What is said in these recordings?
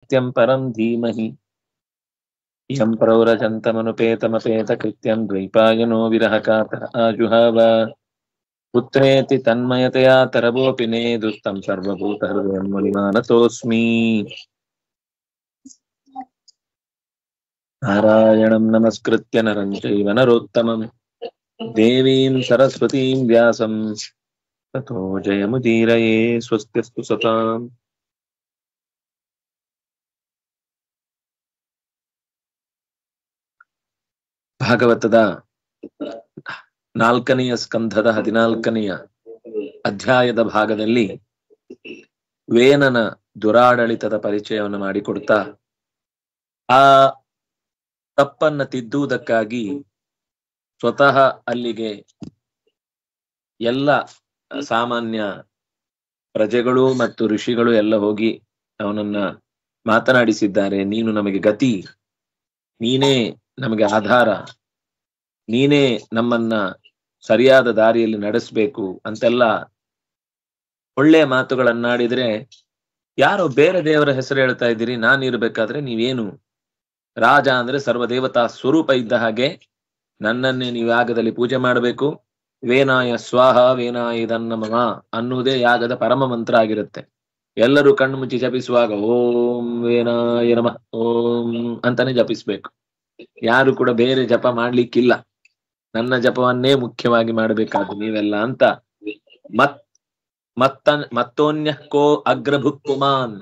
कृत्यं परं धीमहि यं प्रौरजन्तमनुपेतमपेतकृत्यं द्वैपायनो विरहकातर आजुहाव पुत्रेति तन्मयतया तरवोऽपि नेदुस्तं सर्वभूतहृदयं मुनिमानतोऽस्मि नारायणं नमस्कृत्य नरं चैव नरोत्तमं देवीं सरस्वतीं व्यासं ततो जयमुदीरये स्वस्त्यस्तु सताम् ಭಾಗವತದ ನಾಲ್ಕನೆಯ ಸ್ಕಂಧದ ಹದಿನಾಲ್ಕನೆಯ ಅಧ್ಯಾಯದ ಭಾಗದಲ್ಲಿ ವೇನನ ದುರಾಡಳಿತದ ಪರಿಚಯವನ್ನು ಮಾಡಿಕೊಡ್ತಾ ಆ ತಪ್ಪನ್ನ ತಿದ್ದುವುದಕ್ಕಾಗಿ ಸ್ವತಃ ಅಲ್ಲಿಗೆ ಎಲ್ಲ ಸಾಮಾನ್ಯ ಪ್ರಜೆಗಳು ಮತ್ತು ಋಷಿಗಳು ಎಲ್ಲ ಹೋಗಿ ಅವನನ್ನ ಮಾತನಾಡಿಸಿದ್ದಾರೆ ನೀನು ನಮಗೆ ಗತಿ ನೀನೇ ನಮಗೆ ಆಧಾರ ನೀನೇ ನಮ್ಮನ್ನ ಸರಿಯಾದ ದಾರಿಯಲ್ಲಿ ನಡೆಸಬೇಕು ಅಂತೆಲ್ಲ ಒಳ್ಳೆಯ ಮಾತುಗಳನ್ನಾಡಿದ್ರೆ ಯಾರೋ ಬೇರೆ ದೇವರ ಹೆಸರು ಹೇಳ್ತಾ ಇದ್ದೀರಿ ನಾನು ಇರ್ಬೇಕಾದ್ರೆ ನೀವೇನು ರಾಜ ಅಂದ್ರೆ ಸರ್ವ ದೇವತಾ ಸ್ವರೂಪ ಇದ್ದ ಹಾಗೆ ನನ್ನನ್ನೇ ನೀವು ಯಾಗದಲ್ಲಿ ಪೂಜೆ ಮಾಡಬೇಕು ವೇನಾಯ ಸ್ವಾಹ ವೇನಾಯ ದನ್ನಮ ಅನ್ನುವುದೇ ಯಾಗದ ಪರಮ ಮಂತ್ರ ಆಗಿರುತ್ತೆ ಎಲ್ಲರೂ ಕಣ್ಣು ಮುಚ್ಚಿ ಜಪಿಸುವಾಗ ಓಂ ವೇನಾಯ ನಮ ಓಂ ಅಂತಾನೆ ಜಪಿಸ್ಬೇಕು ಯಾರು ಕೂಡ ಬೇರೆ ಜಪ ಮಾಡ್ಲಿಕ್ಕಿಲ್ಲ ನನ್ನ ಜಪವನ್ನೇ ಮುಖ್ಯವಾಗಿ ಮಾಡಬೇಕಾದ ನೀವೆಲ್ಲ ಅಂತ ಮತ್ ಮತ್ತ ಮತ್ತೋನ್ಯ ಕೋ ಅಗ್ರಭುಕ್ ಪುಮಾನ್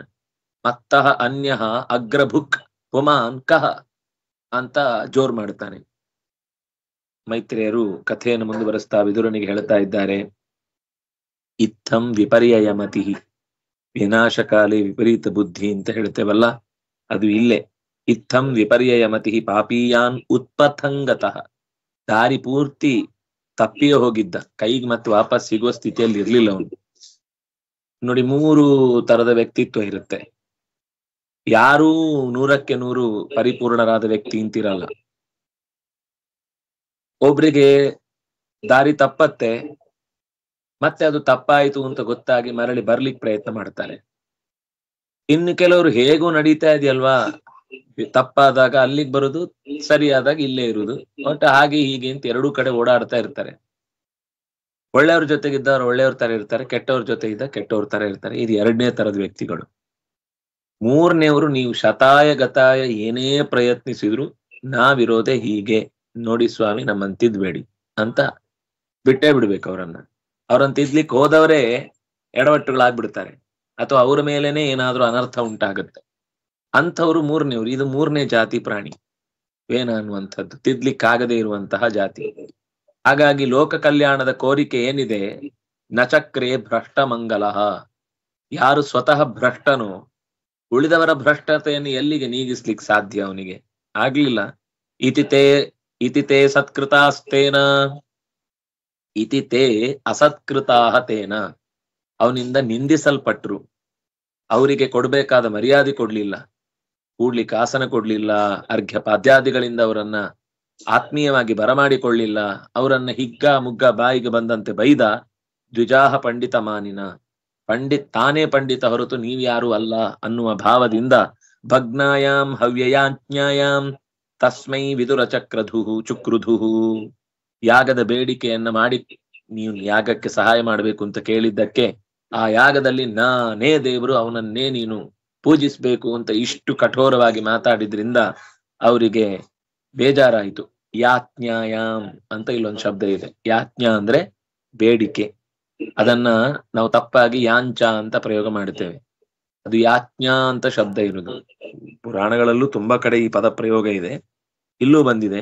ಮತ್ತ ಅನ್ಯ ಅಗ್ರಭುಕ್ ಪುಮಾನ್ ಕಹ ಅಂತ ಜೋರ್ ಮಾಡ್ತಾನೆ ಮೈತ್ರಿಯರು ಕಥೆಯನ್ನು ಮುಂದುವರೆಸ್ತಾ ವಿದುರನಿಗೆ ಹೇಳ್ತಾ ಇದ್ದಾರೆ ಇತ್ತಂ ವಿಪರ್ಯಯ ಮತಿ ವಿನಾಶಕಾಲಿ ವಿಪರೀತ ಬುದ್ಧಿ ಅಂತ ಹೇಳ್ತೇವಲ್ಲ ಅದು ಇಲ್ಲೇ ಇತ್ತಂ ವಿಪರ್ಯಯ ಮತಿ ಪಾಪೀಯಾನ್ ಉತ್ಪಥಂಗತಃ ದಾರಿ ಪೂರ್ತಿ ತಪ್ಪಿಯೇ ಹೋಗಿದ್ದ ಕೈಗೆ ಮತ್ತೆ ವಾಪಸ್ ಸಿಗುವ ಸ್ಥಿತಿಯಲ್ಲಿ ಇರ್ಲಿಲ್ಲ ಅವನು ನೋಡಿ ಮೂರು ತರದ ವ್ಯಕ್ತಿತ್ವ ಇರುತ್ತೆ ಯಾರೂ ನೂರಕ್ಕೆ ನೂರು ಪರಿಪೂರ್ಣರಾದ ವ್ಯಕ್ತಿ ಅಂತಿರಲ್ಲ ಒಬ್ರಿಗೆ ದಾರಿ ತಪ್ಪತ್ತೆ ಮತ್ತೆ ಅದು ತಪ್ಪಾಯಿತು ಅಂತ ಗೊತ್ತಾಗಿ ಮರಳಿ ಬರ್ಲಿಕ್ಕೆ ಪ್ರಯತ್ನ ಮಾಡ್ತಾರೆ ಇನ್ನು ಕೆಲವರು ಹೇಗೂ ನಡೀತಾ ಇದೆಯಲ್ವಾ ತಪ್ಪಾದಾಗ ಅಲ್ಲಿಗೆ ಬರುದು ಸರಿಯಾದಾಗ ಇಲ್ಲೇ ಇರುದು ಒಟ್ಟು ಹಾಗೆ ಹೀಗೆ ಅಂತ ಎರಡೂ ಕಡೆ ಓಡಾಡ್ತಾ ಇರ್ತಾರೆ ಒಳ್ಳೆಯವ್ರ ಜೊತೆಗಿದ್ದವ್ರು ಒಳ್ಳೆಯವ್ರ ತರ ಇರ್ತಾರೆ ಕೆಟ್ಟವ್ರ ಜೊತೆಗಿದ್ದ ಕೆಟ್ಟವ್ರ ತರ ಇರ್ತಾರೆ ಇದು ಎರಡನೇ ತರದ ವ್ಯಕ್ತಿಗಳು ಮೂರನೇವರು ನೀವು ಶತಾಯ ಗತಾಯ ಏನೇ ಪ್ರಯತ್ನಿಸಿದ್ರು ನಾವಿರೋದೆ ಹೀಗೆ ನೋಡಿ ಸ್ವಾಮಿ ನಮ್ಮಂತಿದ್ಬೇಡಿ ಅಂತ ಬಿಟ್ಟೇ ಬಿಡ್ಬೇಕು ಅವರನ್ನ ಅವ್ರಂತಿದ್ಲಿಕ್ಕೆ ಹೋದವರೇ ಎಡವಟ್ಟುಗಳಾಗ್ಬಿಡ್ತಾರೆ ಅಥವಾ ಅವ್ರ ಮೇಲೇನೆ ಏನಾದ್ರೂ ಅನರ್ಥ ಉಂಟಾಗುತ್ತೆ ಅಂಥವ್ರು ಮೂರನೇವ್ರು ಇದು ಮೂರನೇ ಜಾತಿ ಪ್ರಾಣಿ ವೇನ ಅನ್ನುವಂಥದ್ದು ತಿದ್ಲಿಕ್ಕಾಗದೇ ಇರುವಂತಹ ಜಾತಿ ಹಾಗಾಗಿ ಲೋಕ ಕಲ್ಯಾಣದ ಕೋರಿಕೆ ಏನಿದೆ ನಚಕ್ರೆ ಭ್ರಷ್ಟ ಮಂಗಲ ಯಾರು ಸ್ವತಃ ಭ್ರಷ್ಟನೋ ಉಳಿದವರ ಭ್ರಷ್ಟತೆಯನ್ನು ಎಲ್ಲಿಗೆ ನೀಗಿಸ್ಲಿಕ್ಕೆ ಸಾಧ್ಯ ಅವನಿಗೆ ಆಗ್ಲಿಲ್ಲ ಇತಿತೇ ಇತಿತೇ ಸತ್ಕೃತಾಸ್ತೇನ ಇತಿತೇ ಅಸತ್ಕೃತಾಹತೇನ ಅವನಿಂದ ನಿಂದಿಸಲ್ಪಟ್ರು ಅವರಿಗೆ ಕೊಡ್ಬೇಕಾದ ಮರ್ಯಾದೆ ಕೊಡ್ಲಿಲ್ಲ ಕೂಡ್ಲಿಕ್ಕೆ ಆಸನ ಕೊಡ್ಲಿಲ್ಲ ಅರ್ಘ್ಯ ಪಾದ್ಯಾದಿಗಳಿಂದ ಅವರನ್ನ ಆತ್ಮೀಯವಾಗಿ ಬರಮಾಡಿಕೊಳ್ಳಿಲ್ಲ ಅವರನ್ನ ಹಿಗ್ಗ ಮುಗ್ಗ ಬಾಯಿಗೆ ಬಂದಂತೆ ಬೈದ ದ್ವಿಜಾಹ ಪಂಡಿತ ಮಾನಿನ ಪಂಡಿತ್ ತಾನೇ ಪಂಡಿತ ಹೊರತು ನೀವ್ಯಾರು ಅಲ್ಲ ಅನ್ನುವ ಭಾವದಿಂದ ಭಗ್ನಾಯಾಮ್ ಹವ್ಯಯಾಜ್ಞಾಯಾಮ್ ತಸ್ಮೈ ವಿದುರ ಚಕ್ರಧುಹು ಚುಕ್ರಧುಹು ಯಾಗದ ಬೇಡಿಕೆಯನ್ನ ಮಾಡಿ ನೀವು ಯಾಗಕ್ಕೆ ಸಹಾಯ ಮಾಡಬೇಕು ಅಂತ ಕೇಳಿದ್ದಕ್ಕೆ ಆ ಯಾಗದಲ್ಲಿ ನಾನೇ ದೇವರು ಅವನನ್ನೇ ನೀನು ಪೂಜಿಸ್ಬೇಕು ಅಂತ ಇಷ್ಟು ಕಠೋರವಾಗಿ ಮಾತಾಡಿದ್ರಿಂದ ಅವರಿಗೆ ಬೇಜಾರಾಯಿತು ಯಾತ್ನ್ಯಾಯಾಮ್ ಅಂತ ಇಲ್ಲೊಂದು ಶಬ್ದ ಇದೆ ಯಾತ್ನ ಅಂದ್ರೆ ಬೇಡಿಕೆ ಅದನ್ನ ನಾವು ತಪ್ಪಾಗಿ ಯಾಂಚ ಅಂತ ಪ್ರಯೋಗ ಮಾಡುತ್ತೇವೆ ಅದು ಯಾಜ್ಞಾ ಅಂತ ಶಬ್ದ ಇರುವುದು ಪುರಾಣಗಳಲ್ಲೂ ತುಂಬಾ ಕಡೆ ಈ ಪದ ಪ್ರಯೋಗ ಇದೆ ಇಲ್ಲೂ ಬಂದಿದೆ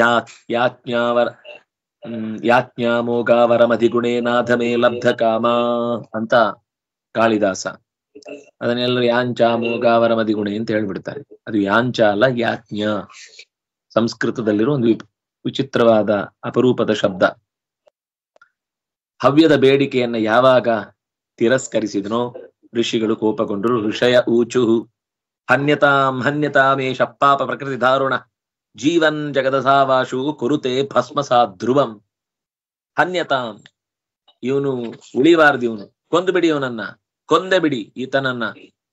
ಯಾ ಯಾಜ್ಞಾವರ ಯಾಜ್ಞಾ ಮೋಗಾವರ ಮಧಿಗುಣೇ ನಾಧಮೇ ಮೇ ಲಬ್ಧ ಕಾಮ ಅಂತ ಕಾಳಿದಾಸ ಅದನ್ನೆಲ್ಲರೂ ಯಾಂಚ ಮೂಗಾವರ ಮದಿಗುಣೆ ಅಂತ ಹೇಳ್ಬಿಡ್ತಾರೆ ಅದು ಯಾಂಚ ಅಲ್ಲ ಯಾಜ್ಞ ಸಂಸ್ಕೃತದಲ್ಲಿರೋ ಒಂದು ವಿಚಿತ್ರವಾದ ಅಪರೂಪದ ಶಬ್ದ ಹವ್ಯದ ಬೇಡಿಕೆಯನ್ನ ಯಾವಾಗ ತಿರಸ್ಕರಿಸಿದನೋ ಋಷಿಗಳು ಕೋಪಗೊಂಡರು ಋಷಯ ಊಚು ಹನ್ಯತಾಂ ಹನ್ಯತಾಮೇ ಶಪ್ಪಾಪ ಪ್ರಕೃತಿ ಧಾರುಣ ಜೀವನ್ ಜಗದಸಾವಾಶು ಕುರುತೆ ಭಸ್ಮಸಾ ಧ್ರುವಂ ಹನ್ಯತಾಂ ಇವನು ಇವನು ಕೊಂದು ಬಿಡಿ ಇವನನ್ನ ಕೊಂದೆ ಬಿಡಿ ಈತನನ್ನ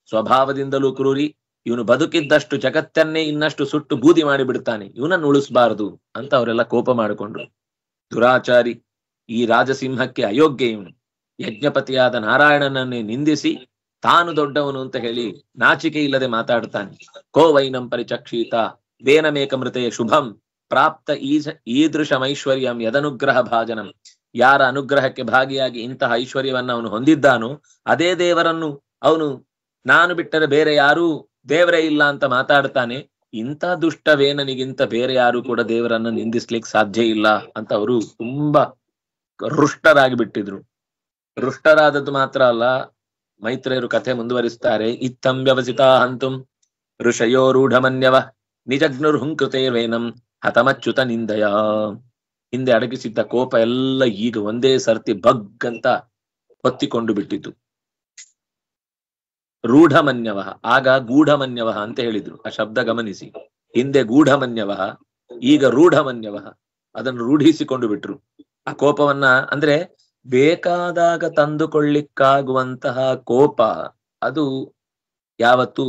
ಸ್ವಭಾವದಿಂದಲೂ ಕ್ರೂರಿ ಇವನು ಬದುಕಿದ್ದಷ್ಟು ಜಗತ್ತನ್ನೇ ಇನ್ನಷ್ಟು ಸುಟ್ಟು ಬೂದಿ ಮಾಡಿ ಬಿಡ್ತಾನೆ ಇವನನ್ನು ಉಳಿಸಬಾರದು ಅಂತ ಅವರೆಲ್ಲ ಕೋಪ ಮಾಡಿಕೊಂಡ್ರು ದುರಾಚಾರಿ ಈ ರಾಜಸಿಂಹಕ್ಕೆ ಅಯೋಗ್ಯ ಇವನು ಯಜ್ಞಪತಿಯಾದ ನಾರಾಯಣನನ್ನೇ ನಿಂದಿಸಿ ತಾನು ದೊಡ್ಡವನು ಅಂತ ಹೇಳಿ ನಾಚಿಕೆ ಇಲ್ಲದೆ ಮಾತಾಡ್ತಾನೆ ಕೋವೈನಂ ಪರಿಚಕ್ಷೀತ ವೇನಮೇಕ ಮೃತೆಯ ಶುಭಂ ಪ್ರಾಪ್ತ ಈದೃಶ ಐಶ್ವರ್ಯಂ ಯದನುಗ್ರಹ ಭಾಜನಂ ಯಾರ ಅನುಗ್ರಹಕ್ಕೆ ಭಾಗಿಯಾಗಿ ಇಂತಹ ಐಶ್ವರ್ಯವನ್ನು ಅವನು ಹೊಂದಿದ್ದಾನೋ ಅದೇ ದೇವರನ್ನು ಅವನು ನಾನು ಬಿಟ್ಟರೆ ಬೇರೆ ಯಾರೂ ದೇವರೇ ಇಲ್ಲ ಅಂತ ಮಾತಾಡ್ತಾನೆ ಇಂಥ ದುಷ್ಟ ವೇನನಿಗಿಂತ ಬೇರೆ ಯಾರು ಕೂಡ ದೇವರನ್ನ ನಿಂದಿಸ್ಲಿಕ್ಕೆ ಸಾಧ್ಯ ಇಲ್ಲ ಅಂತ ಅವರು ತುಂಬಾ ರುಷ್ಟರಾಗಿ ಬಿಟ್ಟಿದ್ರು ರುಷ್ಟರಾದದ್ದು ಮಾತ್ರ ಅಲ್ಲ ಮೈತ್ರಿಯರು ಕಥೆ ಮುಂದುವರಿಸ್ತಾರೆ ಇತ್ತಂ ವ್ಯವಸಿತ ಹಂತುಂ ಋಷಯೋ ರೂಢಮನ್ಯವ ನಿಜಗ್ನುರ್ಹುಂಕೃತೇ ವೇನಂ ಹತಮಚ್ಯುತ ನಿಂದಯ ಹಿಂದೆ ಅಡಗಿಸಿದ್ದ ಕೋಪ ಎಲ್ಲ ಈಗ ಒಂದೇ ಸರ್ತಿ ಬಗ್ ಅಂತ ಹೊತ್ತಿಕೊಂಡು ಬಿಟ್ಟಿತು ರೂಢಮನ್ಯವ ಆಗ ಗೂಢಮನ್ಯವ ಅಂತ ಹೇಳಿದ್ರು ಆ ಶಬ್ದ ಗಮನಿಸಿ ಹಿಂದೆ ಗೂಢಮನ್ಯವ ಈಗ ರೂಢಮನ್ಯವ ಅದನ್ನು ರೂಢಿಸಿಕೊಂಡು ಬಿಟ್ರು ಆ ಕೋಪವನ್ನ ಅಂದ್ರೆ ಬೇಕಾದಾಗ ತಂದುಕೊಳ್ಳಿಕ್ಕಾಗುವಂತಹ ಕೋಪ ಅದು ಯಾವತ್ತೂ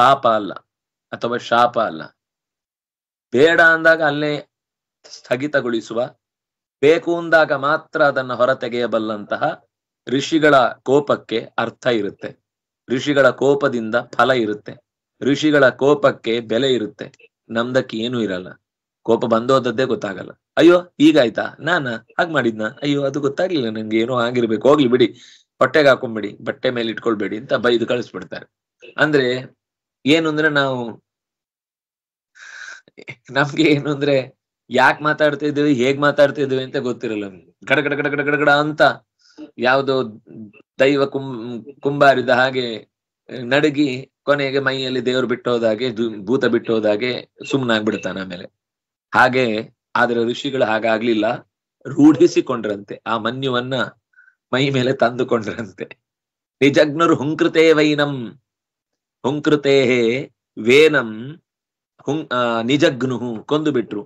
ತಾಪ ಅಲ್ಲ ಅಥವಾ ಶಾಪ ಅಲ್ಲ ಬೇಡ ಅಂದಾಗ ಅಲ್ಲೇ ಸ್ಥಗಿತಗೊಳಿಸುವ ಬೇಕು ಅಂದಾಗ ಮಾತ್ರ ಅದನ್ನು ಹೊರತೆಗೆಯಬಲ್ಲಂತಹ ಋಷಿಗಳ ಕೋಪಕ್ಕೆ ಅರ್ಥ ಇರುತ್ತೆ ಋಷಿಗಳ ಕೋಪದಿಂದ ಫಲ ಇರುತ್ತೆ ಋಷಿಗಳ ಕೋಪಕ್ಕೆ ಬೆಲೆ ಇರುತ್ತೆ ನಮ್ದಕ್ಕೆ ಏನು ಇರಲ್ಲ ಕೋಪ ಬಂದೋದದ್ದೇ ಗೊತ್ತಾಗಲ್ಲ ಅಯ್ಯೋ ಈಗಾಯ್ತಾ ನಾನ ಹಾಗ್ ಮಾಡಿದ್ನ ಅಯ್ಯೋ ಅದು ಗೊತ್ತಾಗ್ಲಿಲ್ಲ ನಂಗೆ ಏನೋ ಆಗಿರ್ಬೇಕು ಹೋಗ್ಲಿ ಬಿಡಿ ಹೊಟ್ಟೆಗೆ ಹಾಕೊಂಡ್ಬಿಡಿ ಬಟ್ಟೆ ಮೇಲೆ ಇಟ್ಕೊಳ್ಬೇಡಿ ಅಂತ ಬೈದು ಕಳಿಸ್ಬಿಡ್ತಾರೆ ಅಂದ್ರೆ ಏನು ಅಂದ್ರೆ ನಾವು ನಮ್ಗೆ ಏನು ಅಂದ್ರೆ ಯಾಕೆ ಮಾತಾಡ್ತಿದ್ವಿ ಹೇಗ್ ಮಾತಾಡ್ತಿದ್ವಿ ಅಂತ ಗೊತ್ತಿರಲ್ಲ ಗಡ ಗಡ ಗಡ ಅಂತ ಯಾವ್ದೋ ದೈವ ಕುಂ ಕುಂಬಾರಿದ ಹಾಗೆ ನಡಗಿ ಕೊನೆಗೆ ಮೈಯಲ್ಲಿ ದೇವರು ಬಿಟ್ಟೋದಾಗೆ ಭೂತ ಬಿಟ್ಟೋದಾಗೆ ಸುಮ್ನಾಗ್ಬಿಡ್ತಾನೆ ಆಮೇಲೆ ಹಾಗೆ ಆದ್ರೆ ಋಷಿಗಳು ಹಾಗಾಗ್ಲಿಲ್ಲ ರೂಢಿಸಿಕೊಂಡ್ರಂತೆ ಆ ಮನ್ಯುವನ್ನ ಮೈ ಮೇಲೆ ತಂದುಕೊಂಡ್ರಂತೆ ನಿಜಗ್ನರು ಹುಂಕೃತೇ ವೈನಂ ಹುಂಕೃತೇ ವೇನಂ ಹುಂ ನಿಜಗ್ನು ಕೊಂದು ಬಿಟ್ರು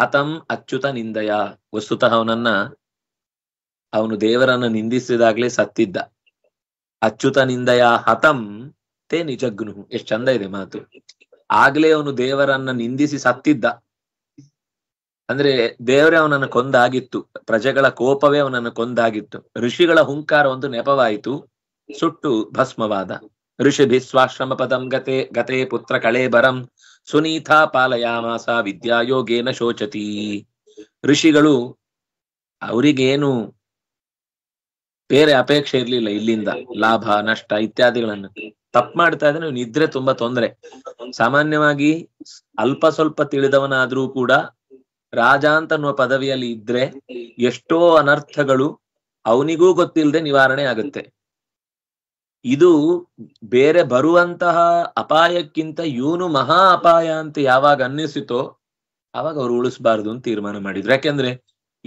ಹತಂ ಅಚ್ಯುತ ನಿಂದಯ ವಸ್ತುತಃ ಅವನನ್ನ ಅವನು ದೇವರನ್ನ ನಿಂದಿಸಿದಾಗ್ಲೇ ಸತ್ತಿದ್ದ ಅಚ್ಯುತ ನಿಂದಯ ಹತಂ ತೇ ನಿಜಗ್ನು ಎಷ್ಟ್ ಚಂದ ಇದೆ ಮಾತು ಆಗ್ಲೇ ಅವನು ದೇವರನ್ನ ನಿಂದಿಸಿ ಸತ್ತಿದ್ದ ಅಂದ್ರೆ ದೇವರೇ ಅವನನ್ನು ಕೊಂದಾಗಿತ್ತು ಪ್ರಜೆಗಳ ಕೋಪವೇ ಅವನನ್ನು ಕೊಂದಾಗಿತ್ತು ಋಷಿಗಳ ಹುಂಕಾರ ಒಂದು ನೆಪವಾಯಿತು ಸುಟ್ಟು ಭಸ್ಮವಾದ ಋಷಿ ಭಿಸ್ವಾಶ್ರಮ ಪದಂ ಗತೆ ಗತೆ ಪುತ್ರ ಬರಂ ಸುನೀತಾ ಪಾಲಯಾಮಾಸ ವಿದ್ಯಾಯೋಗೇನ ಶೋಚತಿ ಋಷಿಗಳು ಅವರಿಗೇನು ಬೇರೆ ಅಪೇಕ್ಷೆ ಇರ್ಲಿಲ್ಲ ಇಲ್ಲಿಂದ ಲಾಭ ನಷ್ಟ ಇತ್ಯಾದಿಗಳನ್ನು ತಪ್ಪು ಮಾಡ್ತಾ ಇದ್ರೆ ನಿದ್ರೆ ತುಂಬಾ ತೊಂದರೆ ಸಾಮಾನ್ಯವಾಗಿ ಅಲ್ಪ ಸ್ವಲ್ಪ ತಿಳಿದವನಾದ್ರೂ ಕೂಡ ರಾಜ ಅಂತ ಅನ್ನುವ ಪದವಿಯಲ್ಲಿ ಇದ್ರೆ ಎಷ್ಟೋ ಅನರ್ಥಗಳು ಅವನಿಗೂ ಗೊತ್ತಿಲ್ಲದೆ ನಿವಾರಣೆ ಆಗುತ್ತೆ ಇದು ಬೇರೆ ಬರುವಂತಹ ಅಪಾಯಕ್ಕಿಂತ ಇವನು ಮಹಾ ಅಪಾಯ ಅಂತ ಯಾವಾಗ ಅನ್ನಿಸಿತೋ ಅವಾಗ ಅವ್ರು ಉಳಿಸ್ಬಾರ್ದು ಅಂತ ತೀರ್ಮಾನ ಮಾಡಿದ್ರು ಯಾಕೆಂದ್ರೆ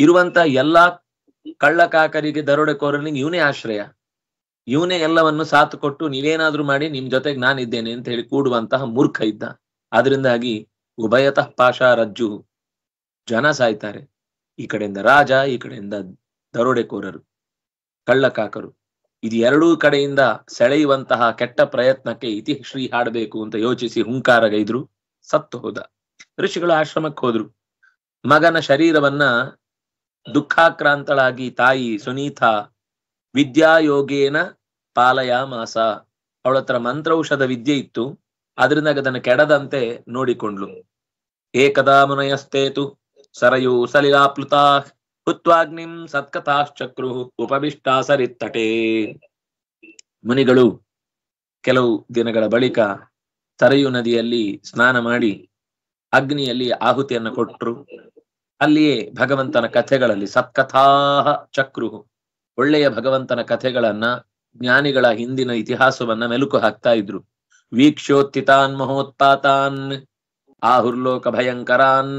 ಇರುವಂತ ಎಲ್ಲಾ ಕಳ್ಳಕಾಕರಿಗೆ ದರೋಡೆಕೋರನಿಗೆ ಇವನೇ ಆಶ್ರಯ ಇವನೇ ಎಲ್ಲವನ್ನು ಸಾಥ್ ಕೊಟ್ಟು ನೀವೇನಾದ್ರೂ ಮಾಡಿ ನಿಮ್ ಜೊತೆಗೆ ನಾನಿದ್ದೇನೆ ಅಂತ ಹೇಳಿ ಕೂಡುವಂತಹ ಮೂರ್ಖ ಇದ್ದ ಆದ್ರಿಂದಾಗಿ ಉಭಯತಃ ಪಾಷ ರಜ್ಜು ಜನ ಸಾಯ್ತಾರೆ ಈ ಕಡೆಯಿಂದ ರಾಜ ಈ ಕಡೆಯಿಂದ ದರೋಡೆಕೋರರು ಕಳ್ಳಕಾಕರು ಇದು ಎರಡೂ ಕಡೆಯಿಂದ ಸೆಳೆಯುವಂತಹ ಕೆಟ್ಟ ಪ್ರಯತ್ನಕ್ಕೆ ಇತಿಶ್ರೀ ಹಾಡಬೇಕು ಅಂತ ಯೋಚಿಸಿ ಹುಂಕಾರಗೈದ್ರು ಸತ್ತು ಹೋದ ಋಷಿಗಳು ಆಶ್ರಮಕ್ಕೆ ಹೋದ್ರು ಮಗನ ಶರೀರವನ್ನ ದುಃಖಾಕ್ರಾಂತಳಾಗಿ ತಾಯಿ ಸುನೀತ ವಿದ್ಯಾಯೋಗೇನ ಪಾಲಯಾಮಾಸ ಅವಳ ಹತ್ರ ಮಂತ್ರೌಷಧ ವಿದ್ಯೆ ಇತ್ತು ಅದರಿಂದ ಅದನ್ನು ಕೆಡದಂತೆ ನೋಡಿಕೊಂಡ್ಲು ಏಕದಾ ಮುನಯಸ್ತೇತು ಸರಯೂ ಸಲಿಲಾಪ್ಲುತಾ ಹುತ್ವಾಗ್ನಿಂ ಸತ್ಕಥಾಶ್ಚಕ್ರು ಉಪವಿಷ್ಟಾಸರಿತ್ತಟೆ ಮುನಿಗಳು ಕೆಲವು ದಿನಗಳ ಬಳಿಕ ತರೆಯು ನದಿಯಲ್ಲಿ ಸ್ನಾನ ಮಾಡಿ ಅಗ್ನಿಯಲ್ಲಿ ಆಹುತಿಯನ್ನು ಕೊಟ್ಟರು ಅಲ್ಲಿಯೇ ಭಗವಂತನ ಕಥೆಗಳಲ್ಲಿ ಸತ್ಕಥಾ ಚಕ್ರು ಒಳ್ಳೆಯ ಭಗವಂತನ ಕಥೆಗಳನ್ನ ಜ್ಞಾನಿಗಳ ಹಿಂದಿನ ಇತಿಹಾಸವನ್ನ ಮೆಲುಕು ಹಾಕ್ತಾ ಇದ್ರು ವೀಕ್ಷೋತ್ಥಿತಾನ್ ಮಹೋತ್ಪಾತಾನ್ ಆಹುರ್ಲೋಕ ಭಯಂಕರಾನ್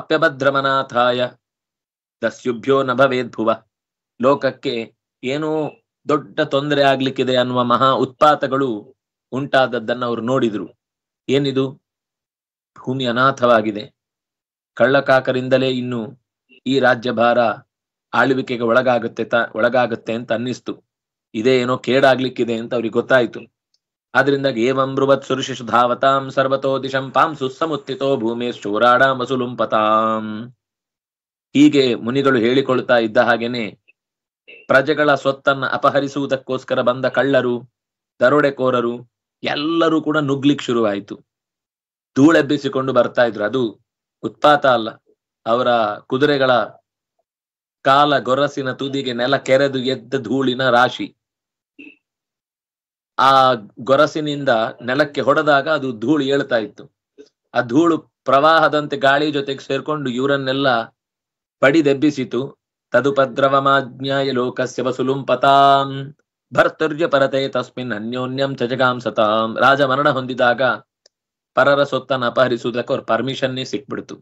ಅಪ್ಯಭದ್ರಮನಾಥಾಯ ದಸ್ಯುಭ್ಯೋ ನ ಭುವ ಲೋಕಕ್ಕೆ ಏನೋ ದೊಡ್ಡ ತೊಂದರೆ ಆಗ್ಲಿಕ್ಕಿದೆ ಅನ್ನುವ ಮಹಾ ಉತ್ಪಾತಗಳು ಉಂಟಾದದ್ದನ್ನ ಅವರು ನೋಡಿದ್ರು ಏನಿದು ಭೂಮಿ ಅನಾಥವಾಗಿದೆ ಕಳ್ಳಕಾಕರಿಂದಲೇ ಇನ್ನು ಈ ರಾಜ್ಯಭಾರ ಆಳ್ವಿಕೆಗೆ ಒಳಗಾಗುತ್ತೆ ತ ಒಳಗಾಗುತ್ತೆ ಅಂತ ಅನ್ನಿಸ್ತು ಇದೇ ಏನೋ ಕೇಡಾಗ್ಲಿಕ್ಕಿದೆ ಅಂತ ಅವ್ರಿಗೆ ಗೊತ್ತಾಯ್ತು ಆದ್ರಿಂದ ಏವಂ ಬೃವತ್ ಸುರುಷಿಷು ಧಾವತಾಂ ಸರ್ವತೋ ದಿಶಂ ಪಾಂ ಸುಸ್ಸಮುತ್ತಿತೋ ಭೂಮಿ ಶೂರಾಡ ಮಸುಲುಂಪತಾಂ ಹೀಗೆ ಮುನಿಗಳು ಹೇಳಿಕೊಳ್ತಾ ಇದ್ದ ಹಾಗೇನೆ ಪ್ರಜೆಗಳ ಸ್ವತ್ತನ್ನ ಅಪಹರಿಸುವುದಕ್ಕೋಸ್ಕರ ಬಂದ ಕಳ್ಳರು ದರೋಡೆಕೋರರು ಎಲ್ಲರೂ ಕೂಡ ನುಗ್ಲಿಕ್ ಶುರುವಾಯಿತು ಧೂಳೆಬ್ಬಿಸಿಕೊಂಡು ಬರ್ತಾ ಇದ್ರು ಅದು ಉತ್ಪಾತ ಅಲ್ಲ ಅವರ ಕುದುರೆಗಳ ಕಾಲ ಗೊರಸಿನ ತುದಿಗೆ ನೆಲ ಕೆರೆದು ಎದ್ದ ಧೂಳಿನ ರಾಶಿ ಆ ಗೊರಸಿನಿಂದ ನೆಲಕ್ಕೆ ಹೊಡೆದಾಗ ಅದು ಧೂಳು ಏಳ್ತಾ ಇತ್ತು ಆ ಧೂಳು ಪ್ರವಾಹದಂತೆ ಗಾಳಿ ಜೊತೆಗೆ ಸೇರ್ಕೊಂಡು ಇವರನ್ನೆಲ್ಲ ಪಡಿದೆಬ್ಬಿಸಿತು ತದುಪದ್ರವಮಾಜ್ಞಾಯ ಲೋಕಸ್ಯ ವಸುಲುಂ ಪತಾಂ ಭರ್ತುರ್ಯ ಪರತೆ ತಸ್ಮಿನ್ ಅನ್ಯೋನ್ಯಂ ಚಜಗಾಂ ಸತಾಂ ರಾಜ ಮರಣ ಹೊಂದಿದಾಗ ಪರರ ಸೊತ್ತನ್ನು ಅಪಹರಿಸುವುದಕ್ಕೆ ಅವ್ರ ಪರ್ಮಿಷನ್ನೇ ಸಿಕ್ಬಿಡ್ತು